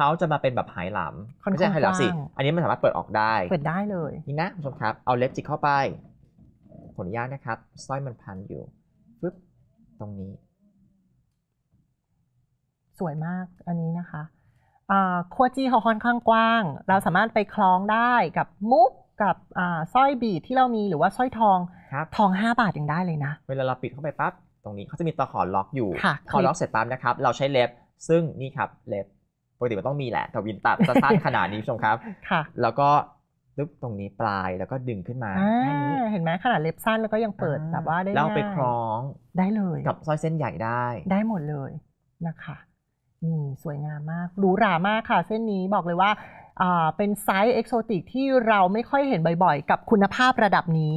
[SPEAKER 1] เขาจะมาเป็นแบบหายหลำไม่ใช่หายหลำสิ อันนี้มันสามารถเปิดออกได้ เปิดได้เลย นี่นะคุณผู้ชมครับ เอาเล็บจิกเข้าไป ขออนุญาตนะครับ สร้อยมันพันอยู่ ปึ๊บ ตรงนี้
[SPEAKER 2] สวยมากอันนี้นะคะขัวจีเขาค่อนข้างกว้าง เราสามารถไปคล้องได้กับมุก กับสร้อยบีดที่เรามีหรือว่าสร้อยทอง ทอง5บาทยังได้เลยนะ
[SPEAKER 1] เวลาเราปิดเข้าไปปั๊บ ตรงนี้เขาจะมีตะขอล็อกอยู่ขอล็อกเสร็จปั๊บนะครับ เราใช้เล็บ ซึ่งนี่ครับเล็บปกติมันต้องมีแหละแต่วินตัดสั้นขนาดนี้ชมครับ ค่ะ แล้วก็ลึบตรงนี้ปลายแล้วก็ดึงขึ้นมาแค่นี้
[SPEAKER 2] เห็นไหมขนาดเล็บสั้นแล้วก็ยังเปิดแบบว่าได้ง่าแล้วไปคล้
[SPEAKER 1] อง ได้เลยกับสร้อยเส้นใหญ่ได้ ได้หมดเลยนะคะนี่ส
[SPEAKER 2] วยงามมากหรูหรามากค่ะ เส้นนี้บอกเลยว่าเป็นไซส์เอกโซติกที่เราไม่ค่อยเห็นบ่อย ๆ กับคุณภาพระดับนี้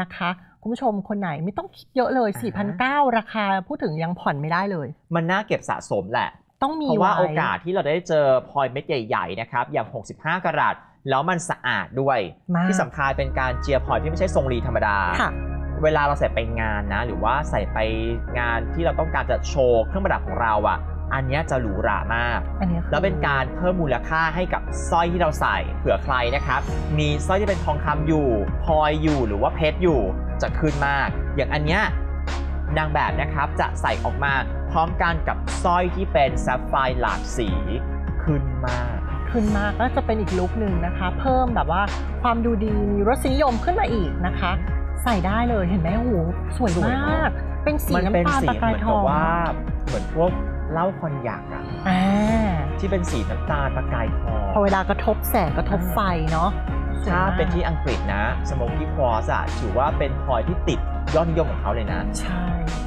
[SPEAKER 2] นะคะ คุณผู้ชมคนไหนไม่ต้องคิดเยอะเลย 4,900ราคาพูดถึงยังผ่อนไม่ได้เลย มันน่าเก็บสะสมแหละต้องมีเพราะว่าโอกาส
[SPEAKER 1] ที่เราได้เจอพลอยเม็ดใหญ่ๆนะครับอย่าง 65 กรัตแล้วมันสะอาดด้วย ที่สำคัญเป็นการเจียพลอยที่ไม่ใช่ทรงรีธรรมดาเวลาเราใส่ไปงานนะหรือว่าใส่ไปงานที่เราต้องการจะโชว์เครื่องประดับของเราอะ่ะอันนี้จะหรูหรามาก แล้วเป็นการเพิ่มมูลค่าให้กับสร้อยที่เราใส่เผื่อใครนะครับมีสร้อยที่เป็นทองคำอยู่พลอยอยู่หรือว่าเพชรอยู่จะขึ้นมาก อย่างอันเนี้ยนางแบบนะครับจะใส่ออกมาพร้อมกันกับสร้อยที่เป็นแซฟไฟร์หลากสีขึ้นมาก
[SPEAKER 2] ขึ้นมาก็จะเป็นอีกลุคหนึ่งนะคะ เพิ่มแบบว่าความดูดีมีรสนิยมขึ้นมาอีกนะคะ ใส่ได้เลยเห็นไหมโอ้โหสวยมาก เป็นสีนน้ำตาลตะกายทอบงว่า
[SPEAKER 1] เหมือนพวกเหล้าคอนยักอะอ่ที่เป็นสีน้ำตาลประกายทองพอเวลากระทบแสงกระทบไฟเนาะถ้าเป็นที่อังกฤษนะสโมที่คอสอะถือว่าเป็นพลอยที่ติดยอดนิยมของเขาเลยนะ ใช่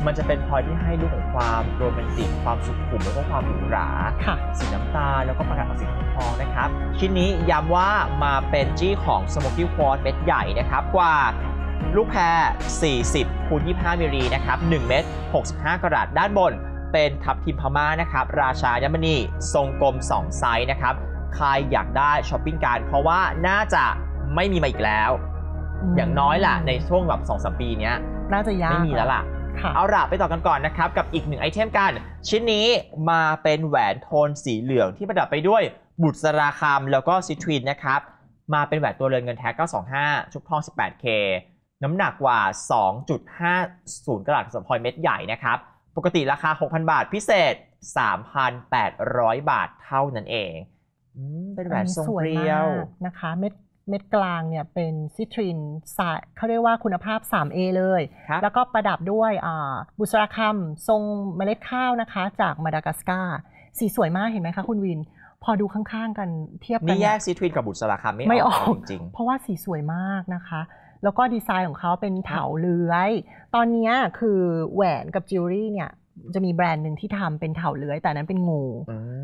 [SPEAKER 1] มันจะเป็นพลอยที่ให้ลูกของความโรแมนติกความสุขุมแล้วก็ความหรูหราค่ะสีน้ำตาลแล้วก็ประกาบออกสีทองนะครับ ชิ้นนี้ย้ำว่ามาเป็นจี้ของสโมกี้ควอตเม็ดใหญ่นะครับกว่าลูกแพร 40คูณ25 มิลลินะครับ1เม็ด65 กรัตด้านบน เป็นทับทิมพม่านะครับ ราชายมณีทรงกลม 2 ไซส์นะครับใครอยากได้ช้อปปิ้งการเพราะว่าน่าจะไม่มีมาอีกแล้ว อย่างน้อยล่ะในช่วงแบบามปีเนี้ยน่าจะยากไม่มีแล้วล่ะ เอาล่ะไปต่อกันก่อนนะครับกับอีกหนึ่งไอเทมกัน ชิ้นนี้มาเป็นแหวนโทนสีเหลืองที่ประดับไปด้วยบุตรสราคามแล้วก็ซิทรินนะครับ มาเป็นแหวนตัวเรือนเงินแท้925 ชุบทอง 18K น้ำหนักกว่า 2.50 กรัตสำพลอยเม็ดใหญ่นะครับ ปกติราคา 6,000 บาทพิเศษ 3,800 บาทเท่านั้นเอง
[SPEAKER 2] อเป็นแหวนทรงเรียวนะคะเม็ดเม็ดกลางเนี่ยเป็นซิตรินสเขาเรียกว่าคุณภาพ 3A เลย แล้วก็ประดับด้วยบุษราคำทรงเมล็ดข้าวนะคะ จากมาดากัสการ์สีสวยมากเห็นไหมคะ คุณวินพอดูข้างๆกันเทียบกันนี่แยกซ
[SPEAKER 1] ิตริน กับบุษราคำไม่ออกจริง เ
[SPEAKER 2] พราะว่าสีสวยมากนะคะ แล้วก็ดีไซน์ของเขาเป็นเถาเลื้อย ตอนนี้คือแหวนกับจิวเวลรี่เนี่ยจะมีแบรนด์หนึ่งที่ทำเป็นเถาเลื้อย แต่นั้นเป็นงู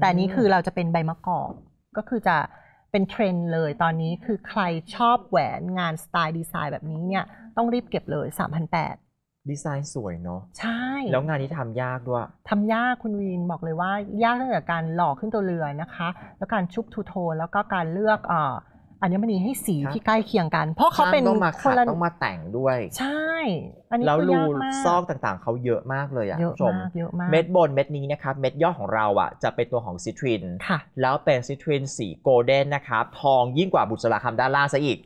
[SPEAKER 2] แต่นี้คือเราจะเป็นใบมะกอกก็คือจะเป็นเทรนด์เลยตอนนี้คือใครชอบแหวนงานสไตล์ดีไซน์แบบนี้เนี่ยต้องรีบเก็บเลย 3,800
[SPEAKER 1] ดีไซน์สวยเนาะใช่ แล้วงานนี้ทำยากด้วย
[SPEAKER 2] ทำยากคุณวีนบอกเลยว่ายากเรื่องการหล่อขึ้นตัวเรือนะคะ แล้วการชุบทูโทนแล้วก็การเลือกอ่อัญมณีให้สีที่ใกล้เคียงกัน เพราะเขาเป็นต้องมาขัดต้องมาแต่ง
[SPEAKER 1] ด้วย ใช่
[SPEAKER 2] อันนี้แล้วรูซอกต
[SPEAKER 1] ่างๆเขาเยอะมากเลยอ่ะผู้ชมเม็ดบนเม็ดนี้นะครับเม็ดยอดของเราอ่ะ จะเป็นตัวของซิตรินค่ะ แล้วเป็นซิตรินสีโกลเด้นนะครับทองยิ่งกว่าบุษราคำด้านล่างซะอีก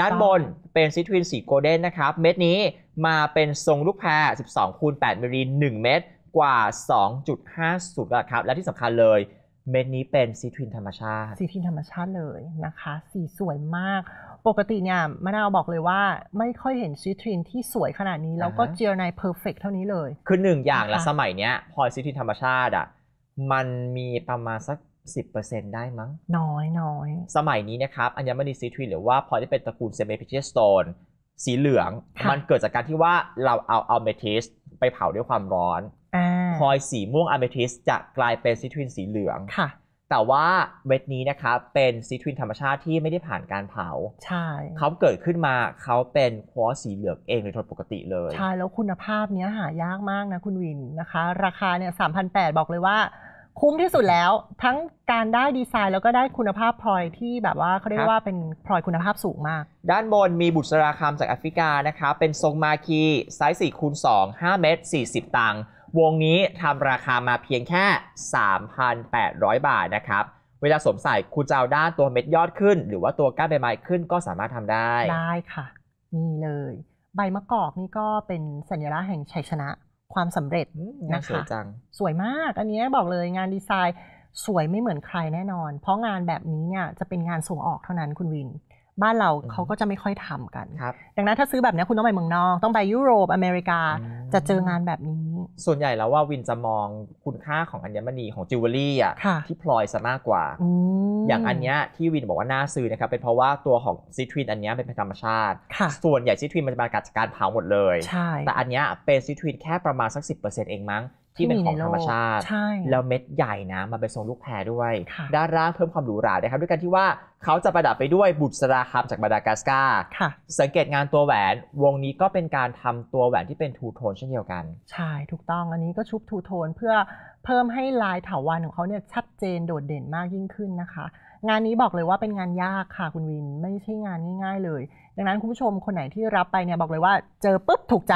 [SPEAKER 1] ด้านบนเป็นซิตรินสีโกลเด้นนะครับเม็ดนี้มาเป็นทรงลูกแพร12 คูณ 8มิลลิเมตร1เม็ดกว่า 2.50ระดครับและที่สำคัญเลยเม็ดนี้เป็นซีทรินธรรมชาติซี
[SPEAKER 2] ทินธรรมชาติเลยนะคะ สีสวยมาก ปกติเนี่ยมะนาวบอกเลยว่าไม่ค่อยเห็นซีทรินที่สวยขนาดนี้ แล้วก็เจียร์ไนเพอร์เฟกเท่านี้เลย
[SPEAKER 1] คือหนึ่งอย่างละละสมัยเนี้ยพลอยซีทรินธรรมชาติอ่ะมันมีประมาณสัก 10%ได้มั้ง น้อยน้อยสมัยนี้นะครับ อัญมณีซีทรินหรือว่าพลอยที่เป็นตระกูลเซมิพิเชสโตนสีเหลือง มันเกิดจากการที่ว่าเราเอาเอาเมทิสไปเผาด้วยความร้อนพลอยสีม่วงอเมทิสจะกลายเป็นซิทรินสีเหลืองค่ะแต่ว่าเวทนี้นะคะเป็นซิทรินธรรมชาติที่ไม่ได้ผ่านการเผา ใช่ เขาเกิดขึ้นมาเขาเป็นควอสีเหลืองเองโดยทั่วปกติเลย ใช่
[SPEAKER 2] แล้วคุณภาพเนี้ยหายากมากนะคุณวินนะคะ ราคาเนี่ยสามพันแปดบอกเลยว่าคุ้มที่สุดแล้ว ทั้งการได้ดีไซน์แล้วก็ได้คุณภาพพลอยที่แบบว่าเขาเรียกว่าเป็นพลอยคุณภาพสูงม
[SPEAKER 1] าก ด้านบนมีบุษราคามจากแอฟริกานะคะเป็นทรงมาคีไซส์4คูณ2 5เมตร 40 ตังค์วงนี้ทำราคามาเพียงแค่ 3,800 บาทนะครับ เวลาสวมใส่คุณจะเอาด้านตัวเม็ดยอดขึ้น หรือว่าตัวก้านใบไม้ขึ้นก็สามารถทำได้ ได
[SPEAKER 2] ้ค่ะ นี่เลย ใบมะกอกนี่ก็เป็นสัญลักษณ์แห่งชัยชนะ ความสำเร็จนะคะสวยจัง สวยมาก อันนี้บอกเลยงานดีไซน์สวยไม่เหมือนใครแน่นอน เพราะงานแบบนี้เนี่ยจะเป็นงานส่งออกเท่านั้นคุณวินบ้านเรา
[SPEAKER 1] เขาก็จะไม่ค่อย
[SPEAKER 2] ทำกันดังนั้นถ้าซื้อแบบนี้คุณต้องไปเมืองนอกต้องไปยุโรปอเมริกาจะเจองานแบบนี้
[SPEAKER 1] ส่วนใหญ่แล้วว่าวินจะมองคุณค่าของอัญมณีของจิวเวลรี่อ่ะที่พลอยซะมากกว่า อย่างอันเนี้ยที่วินบอกว่าน่าซื้อนะครับเป็นเพราะว่าตัวของซิทรินอันเนี้ยเป็นธรรมชาติ ส่วนใหญ่ซิทรินมันจะมาจากการเผาหมดเลยแต่อันเนี้ยเป็นซิทรินแค่ประมาณสัก10%เองมั้งที่เป็นของธรรมชาติแล้วเม็ดใหญ่นะมาเป็นทรงลูกแพรด้วยด้านล่างเพิ่มความหรูหรานะครับ ด้วยกันที่ว่าเขาจะประดับไปด้วยบุตรราคาบจากมาดากัสกาสังเกตงานตัวแหวนวงนี้ก็เป็นการทำตัวแหวนที่เป็นทูโทนเช่นเดียวกัน
[SPEAKER 2] ใช่ถูกต้องอันนี้ก็ชุบทูโทนเพื่อเพิ่มให้ลายถาวรของเขาเนี่ยชัดเจนโดดเด่นมากยิ่งขึ้นนะคะงานนี้บอกเลยว่าเป็นงานยากค่ะคุณวิน ไม่ใช่งานง่าย ๆ เลย ดังนั้นคุณผู้ชมคนไหนที่รับไปเนี่ยบอกเลยว่า เจอปุ๊บถูกใจ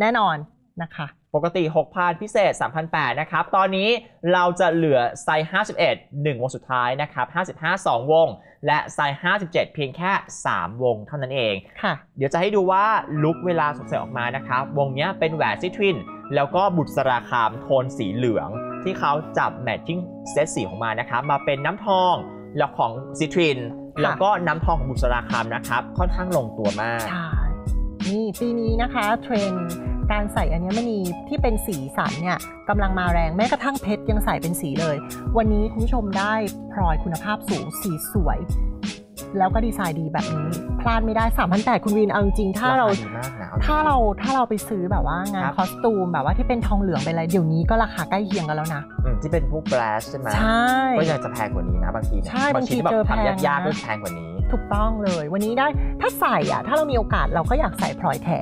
[SPEAKER 2] แน่นอน
[SPEAKER 1] นะคะปกติ 6,000 พิเศษ 3,800 นะครับ ตอนนี้เราจะเหลือไซส์51 1 วงสุดท้ายนะครับ 55 2 วง และไซส์57 เพียงแค่ 3 วงเท่านั้นเองค่ะ เดี๋ยวจะให้ดูว่าลุกเวลาสดใสออกมานะครับ วงนี้เป็นแหวนซิทวิน แล้วก็บุตรสราคามโทนสีเหลืองที่เขาจับแมทชิ่งเซตสีของมานะครับ มาเป็นน้ำทองแล้วของซิทริน แล้วก็น้ำทองของบุตรสราคามนะครับ ค่อนข้างลงตัวมาก ใช่
[SPEAKER 2] นี่ปีนี้นะคะเทรนด์การใส่อัญมณีที่เป็นสีสันเนี่ยกำลังมาแรงแม้กระทั่งเพชรยังใส่เป็นสีเลย วันนี้คุณผู้ชมได้พลอยคุณภาพสูงสีสวย แล้วก็ดีไซน์ดีแบบนี้ พลาดไม่ได้3ามพันแคุณวิน เอาจริงถ้าเรา ถ้าเราถ้าเราไปซื้อแบบว่า งานคอสตูม แบบว่าที่เป็นทองเหลืองเป็นอะไร เดี๋ยวนี้ก็ราคาใกล้เคียงกันแล้วนะ
[SPEAKER 1] ที่เป็นพวกแบรชใช่ไหมใช่ก็ยังจะแพงกว่านี้นะบางทีใช่บางทีเจอแพงยากๆก็แพงกว่านี้
[SPEAKER 2] ถูกต้องเลยวันนี้ได้ถ้าใส่อะถ้าเรามีโอกาสเราก็อยากใส่พลอยแท้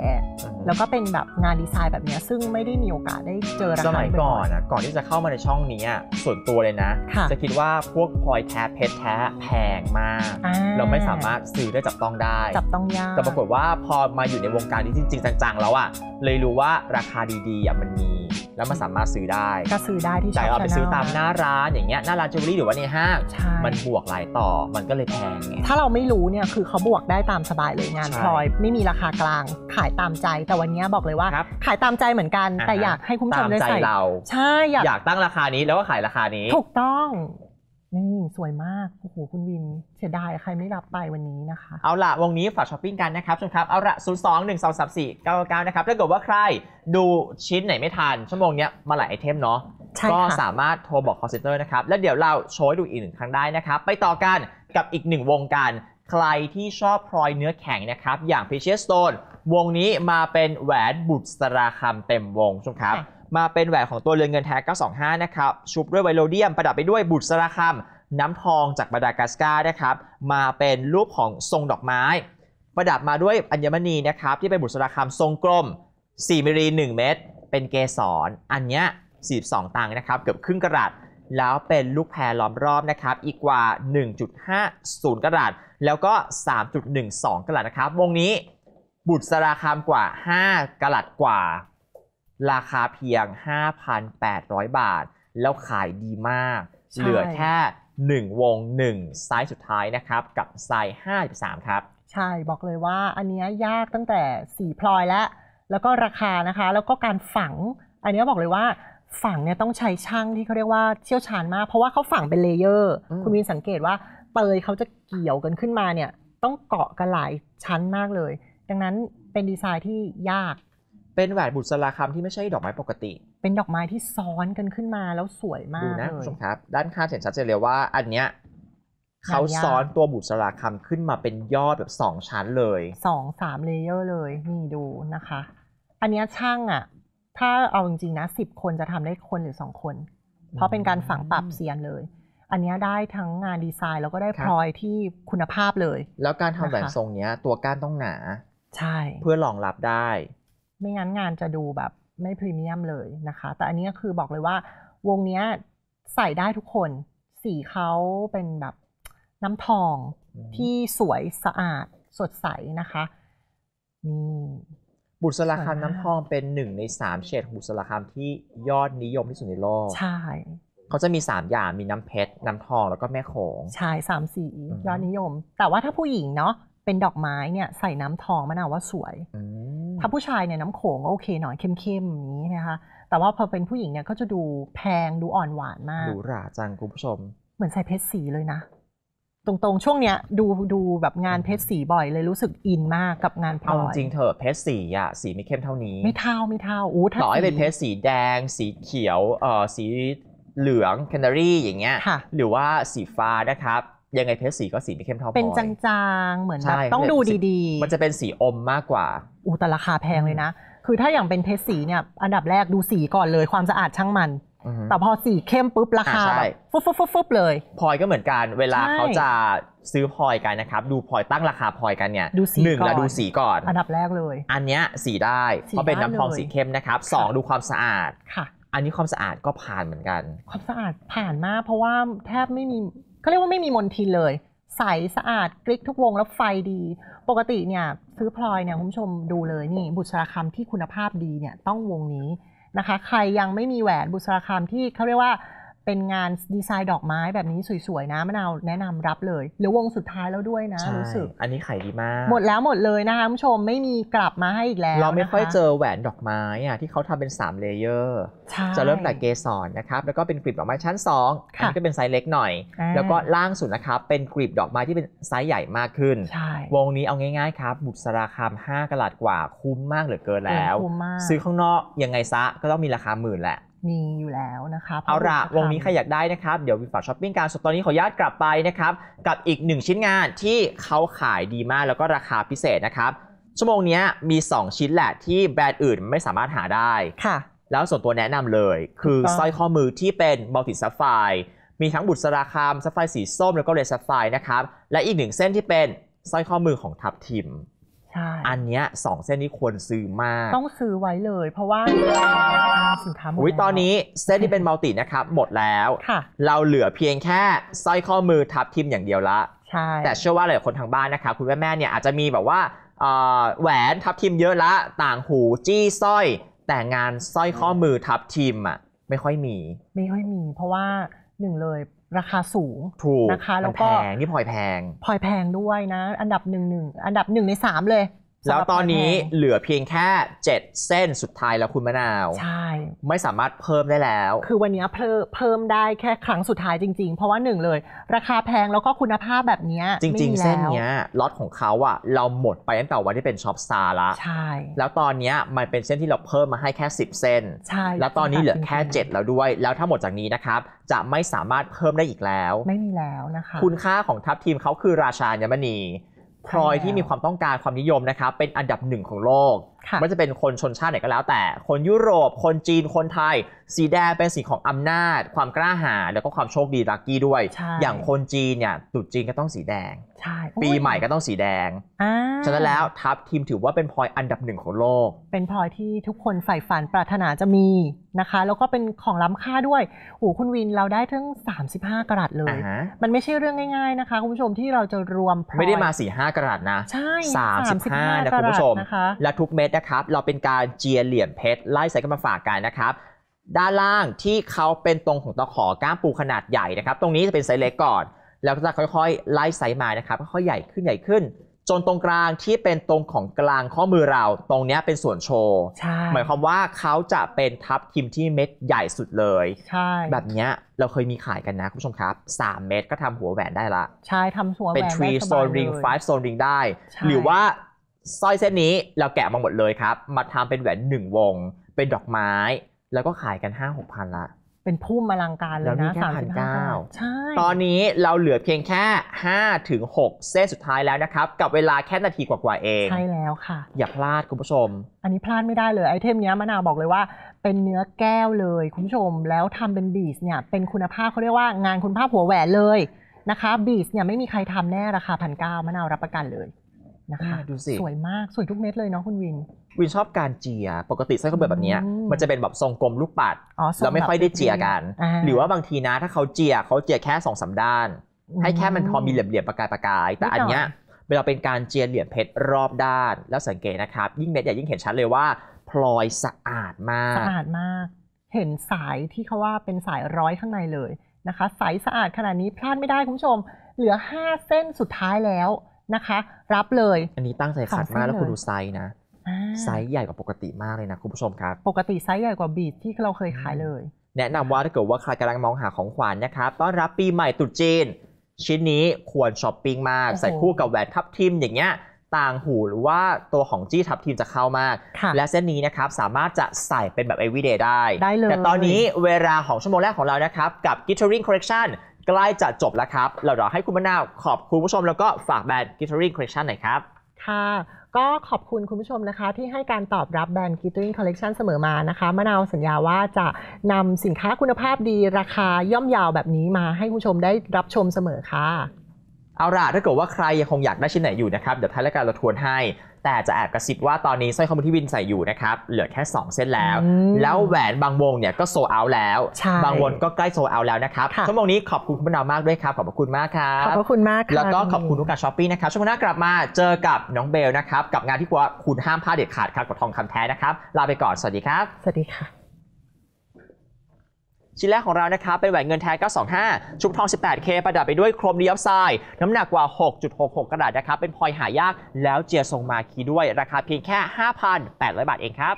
[SPEAKER 2] แล้วก็เป็นแบบงานดีไซน์แบบนี้ซึ่งไม่ได้มีโอกาสได้เจอราคานสมัยก่อน
[SPEAKER 1] นะก่อนที่จะเข้ามาในช่องนี้ส่วนตัวเลยนะ จะคิดว่าพวกพลอยแท้เพชรแท้แพงมาก เราไม่สามารถซื้อได้จับต้องได้จับต้องยากแต่ปรากฏว่าพอมาอยู่ในวงการนี้จริงๆจังๆ แล้วอ่ะเลยรู้ว่าราคาดีๆมันมี แล้วมันสามารถซื้อได้ก็ซื้อได้ที่ช็อปแต่เราไปซื้อตามหน้าร้านอย่างเงี้ยหน้าร้านจิวเวลรี่หรือว่าในห้างมันบวกหลายต่อมันก็เลยแพงไง
[SPEAKER 2] ถ้าเราไม่รู้เนี่ยคือเขาบวกได้ตามสบายเลยงานพลอย ไม่มีราคากลางขายตามใจแต่วันนี้บอกเลยว่าขายตามใจเหมือนกัน แต่อยากให้คุณผู้ชมได้ใส่เราใช่อยากอยาก
[SPEAKER 1] ตั้งราคานี้แล้วก็ขายราคานี้ ถูก
[SPEAKER 2] ต้องนี่สวยมากโอ้โห คุณวินเสียดายใครไม่รับไปวันนี้นะคะ
[SPEAKER 1] เอาละวงนี้ฝากช้อปปิ้งกันนะครับชมครับเอาละ0 2 1 2 3 4 9 9นะครับถ้าเกิดว่าใครดูชิ้นไหนไม่ทัน ชั่วโมงนี้มาหลายไอเทมเนาะก็สามารถโทรบอก call c เตอร์นะครับแล้วเดี๋ยวเราโชว์ดูอีกหนึ่งครั้งได้นะครับไปต่อกันกับอีกหนึ่งวงการใครที่ชอบพลอยเนื้อแข็งนะครับ อย่างพ i o ช s ยสโตน วงนี้มาเป็นแหวนบุตรสราคำเต็มวงชมครับ มาเป็นแหวนของตัวเรือนเงินแท้ 925 นะครับ ชุบด้วยไวโลเดียม ประดับไปด้วยบุตรสราคำน้ำทองจากมาดากัสการ์นะครับ มาเป็นรูปของทรงดอกไม้ ประดับมาด้วยอัญมณีนะครับ ที่เป็นบุตรสราคำทรงกลม4มิลลิเมตร เป็นเกสร อันนี้ส42ตังค์นะครับเกือบครึ่งกระดาษแล้วเป็นลูกแพรล้อมรอบนะครับอีกกว่า 1.50กระดาษแล้วก็ 3.12กะลัดนะครับ วงนี้บุตรสราคามกว่า 5กะลัดกว่า ราคาเพียง 5,800 บาท แล้วขายดีมาก เหลือแค่ 1 วง1ไซส์สุดท้ายนะครับกับไซส์53ครับ
[SPEAKER 2] ใช่บอกเลยว่าอันนี้ยากตั้งแต่สีพลอยแล้วแล้วก็ราคานะคะ แล้วก็การฝังอันนี้บอกเลยว่าฝังเนี่ยต้องใช้ช่างที่เขาเรียกว่าเชี่ยวชาญมาก เพราะว่าเขาฝังเป็นเลเยอร์ คุณมินสังเกตว่าเตยเขาจะเกี่ยวกันขึ้นมาเนี่ยต้องเกาะกันหลายชั้นมากเลย ดังนั้นเป็นดีไซน์ที่ยาก เป็นแหวนบุษราคำที่
[SPEAKER 1] ไม่ใช่ดอกไม้ปกติ
[SPEAKER 2] เป็นดอกไม้ที่ซ้อนกันขึ้นมาแล้วสวยมากดูนะคุณผู้ชมค
[SPEAKER 1] รับด้านข้างเห็นชัดเจนเลยว่า อันเนี้ยเขาซ้อนตัวบุษราคำขึ้นมาเป็นยอดแบบสองชั้นเลย
[SPEAKER 2] สองสามเลเยอร์เลยนี่ดูนะคะ อันเนี้ยช่างอ่ะถ้าเอาจริงๆนะสิบคนจะทำได้คนหรือสองคน เพราะเป็นการฝังปรับเซียนเลยอันนี้ได้ทั้งงานดีไซน์แล้วก็ได้พลอยที่คุณภาพเลย
[SPEAKER 1] แล้วการทำแหวนทรงเนี้ย ตัวก้านต้องหนา
[SPEAKER 2] ใช่ เพื่อรองรับได้ ไม่งั้นงานจะดูแบบไม่พรีเมียมเลยนะคะ แต่อันนี้คือบอกเลยว่า วงเนี้ยใส่ได้ทุกคนสีเขาเป็นแบบน้ำทองที่สวยสะอาดสดใสนะคะ
[SPEAKER 1] นี่บุษราคามน้ำทองเป็นหนึ่งในสามเฉดของบุษราคามที่ยอดนิยมที่สุดในโลกใช่เขาจะมี 3 อย่างมีน้ำเพชร น้ำทอง แล้วก็แม่โขงใช
[SPEAKER 2] ่สามสียอดนิยม แต่ว่าถ้าผู้หญิงเนาะ เป็นดอกไม้เนี่ย ใส่น้ำทองมะนาวว่าสวย ถ้าผู้ชายเนี่ยน้ำโขงก็โอเคหน่อยเข้มๆนี้นะคะ แต่ว่าพอเป็นผู้หญิงเนี่ยก็จะดูแพงดูอ่อนหวานมาก ดูหราจังคุณผู้ชม เหมือนใส่เพชรสีเลยนะ ตรงๆ ช่วงเนี้ยดูดูแบบงานเพชรสีบ่อยเลยรู้สึกอินมากกับงานพลอย เอาจริงเ
[SPEAKER 1] ถอะเพชรสีอะสีไม่เข้มเท่านี้ ไม่
[SPEAKER 2] เท่าไม่เท่า อู้ถ้าต่อให้เป็น
[SPEAKER 1] เพชรสีแดงสีเขียวเอ่อสีเหลืองแคนารีอย่างเงี้ยหรือว่าสีฟ้านะครับยังไงเพชรสีก็สีไม่เข้มเท่าพอเป็นจา
[SPEAKER 2] งๆ เหมือนแบบต้องดู
[SPEAKER 1] ดีๆ มันจะเป็นสีอมมากกว่า
[SPEAKER 2] อูแต่ราคาแพงเลยนะ คือถ้าอย่างเป็นเพชรสีเนี่ยอันดับแรกดูสีก่อนเลยความสะอาดช่างมัน แต่พอสีเข้มปุ๊บ ราคาแบบฟุบฟุบฟุบฟ
[SPEAKER 1] ุบเลยพลอยก็เหมือนกันเวลาเขาจะซื้อพลอยกันนะครับดูพลอยตั้งราคาพลอยกันเนี่ยหนึ่งละดูสีก่อนอ
[SPEAKER 2] ันดับแรกเลย
[SPEAKER 1] อันเนี้ยสีได้เพราะเป็นน้ำทองสีเข้มนะครับสองดูความสะอาดค่ะอันนี้ความสะอาดก็ผ่านเหมือนกัน
[SPEAKER 2] ความสะอาดผ่านมากเพราะว่าแทบไม่มีเขาเรียกว่าไม่มีมลทินเลย ใสสะอาดกริกทุกวง แล้วไฟดี ปกติเนี่ยซื้อพลอยเนี่ยคุณผู้ชมดูเลยนี่ บุษราคมที่คุณภาพดีเนี่ยต้องวงนี้นะคะ ใครยังไม่มีแหวนบุษราคมที่เขาเรียกว่าเป็นงานดีไซน์ดอกไม้แบบนี้สวยๆ นะ มะนาวแนะนำรับเลยหรือวงสุดท้ายแล้วด้วยนะ รู้สึก
[SPEAKER 1] อันนี้ขายดีมาก หมดแล้
[SPEAKER 2] วหมดเลยนะคะผู้ชมไม่มีกลับมาให้อีกแล้วเราไม่ค่อยเจอ
[SPEAKER 1] แหวนดอกไม้อะที่เขาทำเป็น3เลเยอร์จะเริ่มจากเกสรนะครับ แล้วก็เป็นกลีบดอกไม้ชั้น2อันนี้ก็เป็นไซส์เล็กหน่อย แล้วก็ล่างสุดนะครับเป็นกลีบดอกไม้ที่เป็นไซส์ใหญ่มากขึ้นวงนี้เอาง่ายๆครับบุษราคาม5กะลัดกว่าคุ้มมากเหลือเกินแล้ว ซื้อข้างนอกยังไงซะก็ต้องมีราคาหมื่นแหละ
[SPEAKER 2] มีอยู่แล้วนะคะ เอาละ วงนี้ใครอ
[SPEAKER 1] ยากได้นะครับ เดี๋ยววิฝากช้อปปิ้งการสตอนนี้ขออนุญาตกลับไปนะครับ กับอีกหนึ่งชิ้นงานที่เขาขายดีมากแล้วก็ราคาพิเศษนะครับ ชั่วโมงนี้มี 2 ชิ้นแหละที่แบรนด์อื่นไม่สามารถหาได้ ค่ะ แล้วส่วนตัวแนะนำเลย คือสร้อยข้อมือที่เป็นมัลติซัฟไฟมีทั้งบุตรสราคามซัฟไฟสีส้มแล้วก็เรดซัฟไฟนะครับ และอีกหนึ่งเส้นที่เป็นสร้อยข้อมือของทับทิมอันเนี้ยสองเส้นนี้ควรซื้อมาก ต้อง
[SPEAKER 2] ซื้อไว้เลย เพราะว่าสินค้าหมดอุ้ยตอน
[SPEAKER 1] นี้เส้นที่เป็นมัลตินะครับหมดแล้วเราเหลือเพียงแค่สร้อยข้อมือทับทิมอย่างเดียวละใช่แต่เชื่อว่าหลายคนทางบ้านนะคะคุณแม่แม่เนี่ยอาจจะมีแบบว่าแหวนทับทิมเยอะละต่างหูจี้สร้อย แต่งานสร้อยข้อมือทับทิมอ่ะไม่ค่อยมี
[SPEAKER 2] ไม่ค่อยมี เพราะว่าหนึ่งเลยราคาสูงถูกนะคะแล้วก็แพง
[SPEAKER 1] นี่พลอยแพง
[SPEAKER 2] พลอยแพงด้วยนะ อันดับหนึ่งหนึ่งอันดับหนึ่งในสามเลยแล้วตอนนี้
[SPEAKER 1] เหลือเพียงแค่ 7 เส้นสุดท้ายแล้วคุณมะนาวใช่ไม่สามารถเพิ่มได้แล้ว คือวันนี้เพิ่มเพิ่มได้แค่ครั้งสุดท้ายจริง
[SPEAKER 2] ๆ เพราะว่าหนึ่งเลย ราคาแพงแล้วก็คุณภาพแบบนี้จริงๆ เส้นนี้
[SPEAKER 1] ล็อตของเขาอ่ะเราหมดไปตั้งแต่วันที่เป็นช็อปซาละใช่แล้วตอนนี้มันเป็นเส้นที่เราเพิ่มมาให้แค่ 10 เส้นใช่แล้วตอนนี้เหลือแค่ 7 แล้วด้วย แล้วถ้าหมดจากนี้นะครับจะไม่สามารถเพิ่มได้อีกแล้ว ไม่มี
[SPEAKER 2] แล้วนะคะคุณ
[SPEAKER 1] ค่าของทัพทีมเขาคือราชาญมณีพลอยที่มีความต้องการความนิยมนะครับ เป็นอันดับหนึ่งของโลกไม่จะเป็นคนชนชาติไหนก็แล้วแต่คนยุโรป คนจีนคนไทย สีแดงเป็นสีของอำนาจ ความกล้าหาญแล้วก็ความโชคดีลักกี้ด้วย อย่างคนจีนเนี่ยตุดจีนก็ต้องสีแดงปีใหม่ก็ต้องสีแดงฉะนั้นแล้วทัพทีมถือว่าเป็นพลอยอันดับหนึ่งของโลก
[SPEAKER 2] เป็นพลอยที่ทุกคนใฝ่ฝันปรารถนาจะมีนะคะ แล้วก็เป็นของล้ำค่าด้วยโอ้คุณวินเราได้ทั้ง35กรัตเลย มันไม่ใช่เรื่องง่าย ๆ นะคะคุณผู้ชมที่เราจะรวมพลอยไม่ได้มา4
[SPEAKER 1] ากรัตนะใช่สสามิบห้านะคุณผู้ชม และทุกเม็ดนะครับ เราเป็นการเจียเหลี่ยมเพชรไล่ใส่กันมาฝากกันนะครับ ด้านล่างที่เขาเป็นตรงของตะขอก้ามปูขนาดใหญ่นะครับ ตรงนี้จะเป็นไซส์เล็กก่อน แล้วก็จะค่อยๆ ไล่ใส่มานะครับค่อยใหญ่ขึ้นใหญ่ขึ้น จนตรงกลางที่เป็นตรงของกลางข้อมือเราตรงนี้เป็นส่วนโชว์หมายความว่าเขาจะเป็นทับทิมที่เม็ดใหญ่สุดเลยแบบนี้เราเคยมีขายกันนะคุณผู้ชมครับ 3 เม็ดก็ทำหัวแหวนได้ละ
[SPEAKER 2] ใช่ทำหัวแหวนเป็น3 h stone ring 5 i
[SPEAKER 1] stone ring ได้ หรือว่าสร้อยเส้นนี้เราแกะมาหมดเลยครับ มาทำเป็นแหวนหนึ่งวง เป็นดอกไม้ แล้วก็ขายกันห้าหกพันละ
[SPEAKER 2] เป็นพุ่มอลังการเลยนะสามพันเก้าใช
[SPEAKER 1] ่ ตอนนี้เราเหลือเพียงแค่ห้าถึงหกเส้นสุดท้ายแล้วนะครับกับเวลาแค่นาทีกว่าๆเอง ใช่แล้วค่ะ อย่าพลาดคุณผู้ชม
[SPEAKER 2] อันนี้พลาดไม่ได้เลยไอเทมนี้มะนาวบอกเลยว่า เป็นเนื้อแก้วเลยคุณผู้ชม แล้วทำเป็นบีสเนี่ยเป็นคุณภาพเขาเรียกว่า งานคุณภาพหัวแหวนเลยนะคะบีสเนี่ยไม่มีใครทำแน่ราคาพันเก้ามะนาวรับประกันเลย
[SPEAKER 1] นะคะดูสิ สวย
[SPEAKER 2] มากสวยทุกเม็ดเลยเนาะคุณวิน
[SPEAKER 1] วินชอบการเจีย ปกติไส้ข้าวเบืดแบบนี้ มันจะเป็นแบบทรงกลมลูกปัด เราไม่ค่อยได้เจียกัน หรือว่าบางทีนะ ถ้าเขาเจียเขาเจียแค่สองสาด้าน ให้แค่มันพอมีเหลี่ยมๆประกายประกาย แต่อันเนี้ยเราเป็นการเจียเหลี่ยมเพชรรอบด้าน แล้วสังเกตนะครับ ยิ่งเม็ดใหญ่ยิ่งเห็นชัดเลยว่า พลอยสะอาดมาก สะอา
[SPEAKER 2] ดมาก เห็นสายที่เขาว่าเป็นสายร้อยข้างในเลยนะคะใสสะอาดขนาดนี้พลาดไม่ได้คุณผู้ชม เหลือ5เส้นสุดท้ายแล้วนะคะรับเลย
[SPEAKER 1] อันนี้ตั้งใจขัดมากแล้วคุณดูไซส์นะไซส์ใหญ่กว่าปกติมากเลยนะคุณผู้ชมครับปกติไซ
[SPEAKER 2] ส์ใหญ่กว่าบีทที่เราเคยขายเลย
[SPEAKER 1] แนะนำว่าถ้าเกิดว่าใครกำลังมองหาของขวัญนนะครับต้อนรับปีใหม่ตุจีนชิ้นนี้ควรช้อปปิ้งมากใส่คู่กับแหวนทับทิมอย่างเงี้ยต่างหูหรือว่าตัวของจี้ทับทีมจะเข้ามากและเส้นนี้นะครับสามารถจะใส่เป็นแบบ everyday ได้ได้เลยแต่ตอนนี้เวลาของชั่วโมงแรกของเรานะครับกับ Gittering Collection ใกล้จะจบแล้วครับ เราเอให้คุณมะนาวขอบคุณผู้ชมแล้วก็ฝากแบรนด์ g ิ i t t e r i n g Collection หน่อยครับ
[SPEAKER 2] ค่ะ ก็ขอบคุณคุณผู้ชมนะคะที่ให้การตอบรับแบรนด์ g ิ i t t e r i n g Collection เสมอมานะคะ มะนาวสัญญาว่าจะนำสินค้าคุณภาพดีราคาย่อมเยาวแบบนี้มาให้ผู้ชม
[SPEAKER 1] ได้รับชมเสมอค่ะเอาล่ะถ้าเกิดว่าใครยังคงอยากได้ชิ้นไหนอยู่นะครับ เดี๋ยวท้ายรายการเราทวนให้ แต่จะแอบกระซิบว่าตอนนี้สร้อยข้อมือที่วินใส่อยู่นะครับเหลือแค่ 2เส้นแล้ว แล้วแหวนบางวงเนี่ยก็โซเอาแล้วบางวงก็ใกล้โซเอาแล้วนะครับช่วงนี้ขอบคุณคุณพนาวมากด้วยครับขอบคุณมากครับขอบคุณมากแล้วก็ขอบคุณทุกการช้อปปี้นะครับช่วงหน้ากลับมาเจอกับน้องเบลนะครับกับงานที่ว่าคุณห้ามพลาดเด็ดขาดครับกับทองคำแท้นะครับลาไปก่อนสวัสดีครับสวัสดีค่ะชิ้นแรกของเรานะครับเป็นแหวนเงินแท้925ชุบทอง 18K ประดับไปด้วยโครมดีออฟไซด์น้ำหนักกว่า 6.66 กระดาษนะครับ เป็นพลอยหายาก แล้วเจียทรงมาคีด้วยราคาเพียงแค่ 5,800 บาทเองครับ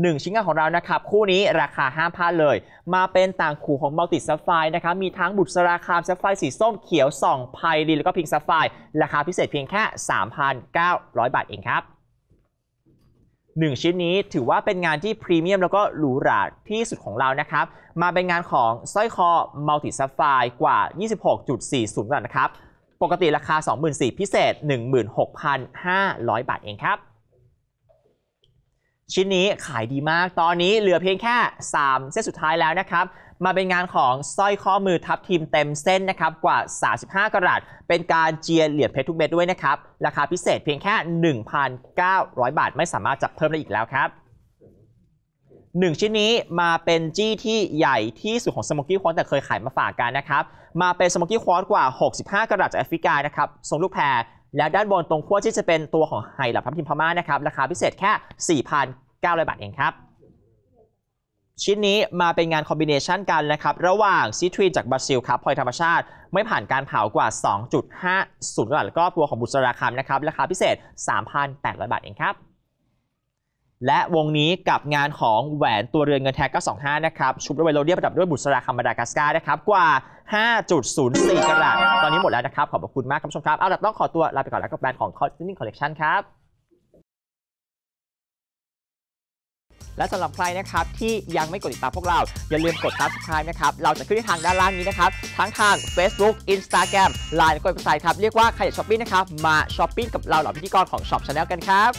[SPEAKER 1] หนึ่งชิ้นงานของเรานะครับ คู่นี้ราคาห้ามพลาดเลย มาเป็นต่างขู่ของมัลติซัฟไฟนะครับมีทั้งบุตรสราคามซัฟไฟสีส้มเขียวส่องไพรินแล้วก็พิงซัฟไฟราคาพิเศษเพียงแค่ 3,900บาทเองครับ1ชิ้นนี้ถือว่าเป็นงานที่พรีเมียมแล้วก็หรูหราที่สุดของเรานะครับ มาเป็นงานของสร้อยคอมัลติซัฟไฟกว่า 26.40บานะครับ ปกติราคา 24,000พิเศษ 16,500 บาทเองครับ ชิ้นนี้ขายดีมากตอนนี้เหลือเพียงแค่ 3 เส้นสุดท้ายแล้วนะครับมาเป็นงานของสร้อยข้อมือทับทิมเต็มเส้นนะครับ กว่า 35 กรัตเป็นการเจียเหรียญเพชรทุกเม็ดด้วยนะครับราคาพิเศษเพียงแค่ 1,900 บาท ไม่สามารถจับเพิ่มได้อีกแล้วครับหนึ่งชิ้นนี้มาเป็นจี้ที่ใหญ่ที่สุดของสมกี้ควอนแต่เคยขายมาฝากกันนะครับ มาเป็นสมกี้ควอนกว่า 65 กรัตจากแอฟริกานะครับทรงลูกแพร และด้านบนตรงขั้วที่จะเป็นตัวของไฮหลับทับทิมพม่านะครับราคาพิเศษแค่ 4,900 บาทเองครับชิ้นนี้มาเป็นงานคอมบิเนชันกันนะครับ ระหว่างซิทรีนจากบราซิลครับพลอยธรรมชาติไม่ผ่านการเผากว่า 2.50ดอลลาร์แล้วก็ตัวของบุษราคำนะครับราคาพิเศษ 3,800 บาทเองครับและวงนี้กับงานของแหวนตัวเรือนเงินแท็ก925 นะครับ ชุบด้วยโลเดียประดับด้วยบุษราคำมาดากัสการ์นะครับ กว่า 5.04 กรัตตอนนี้หมดแล้วนะครับขอบคุณมากครับผู้ชมครับเอาล่ะต้องขอตัวลาไปก่อนแล้วกับแบรนด์ของ Cotton c ค l l เลคชันครับและสำหรับใครนะครับ ที่ยังไม่กดติดตามพวกเราอย่าลืมกด subscribe นะครับ เราจะขึ้นที่ทางด้านล่างนี้นะครับทั้งทาง Facebook Instagram Line และก็เว็บไซต์ครับ เรียกว่าใครอยากช้อปปิ้งนะครับ มาช้อปปิ้งกับเราเหล่าพิธีกรของ Shop Channel กันครับ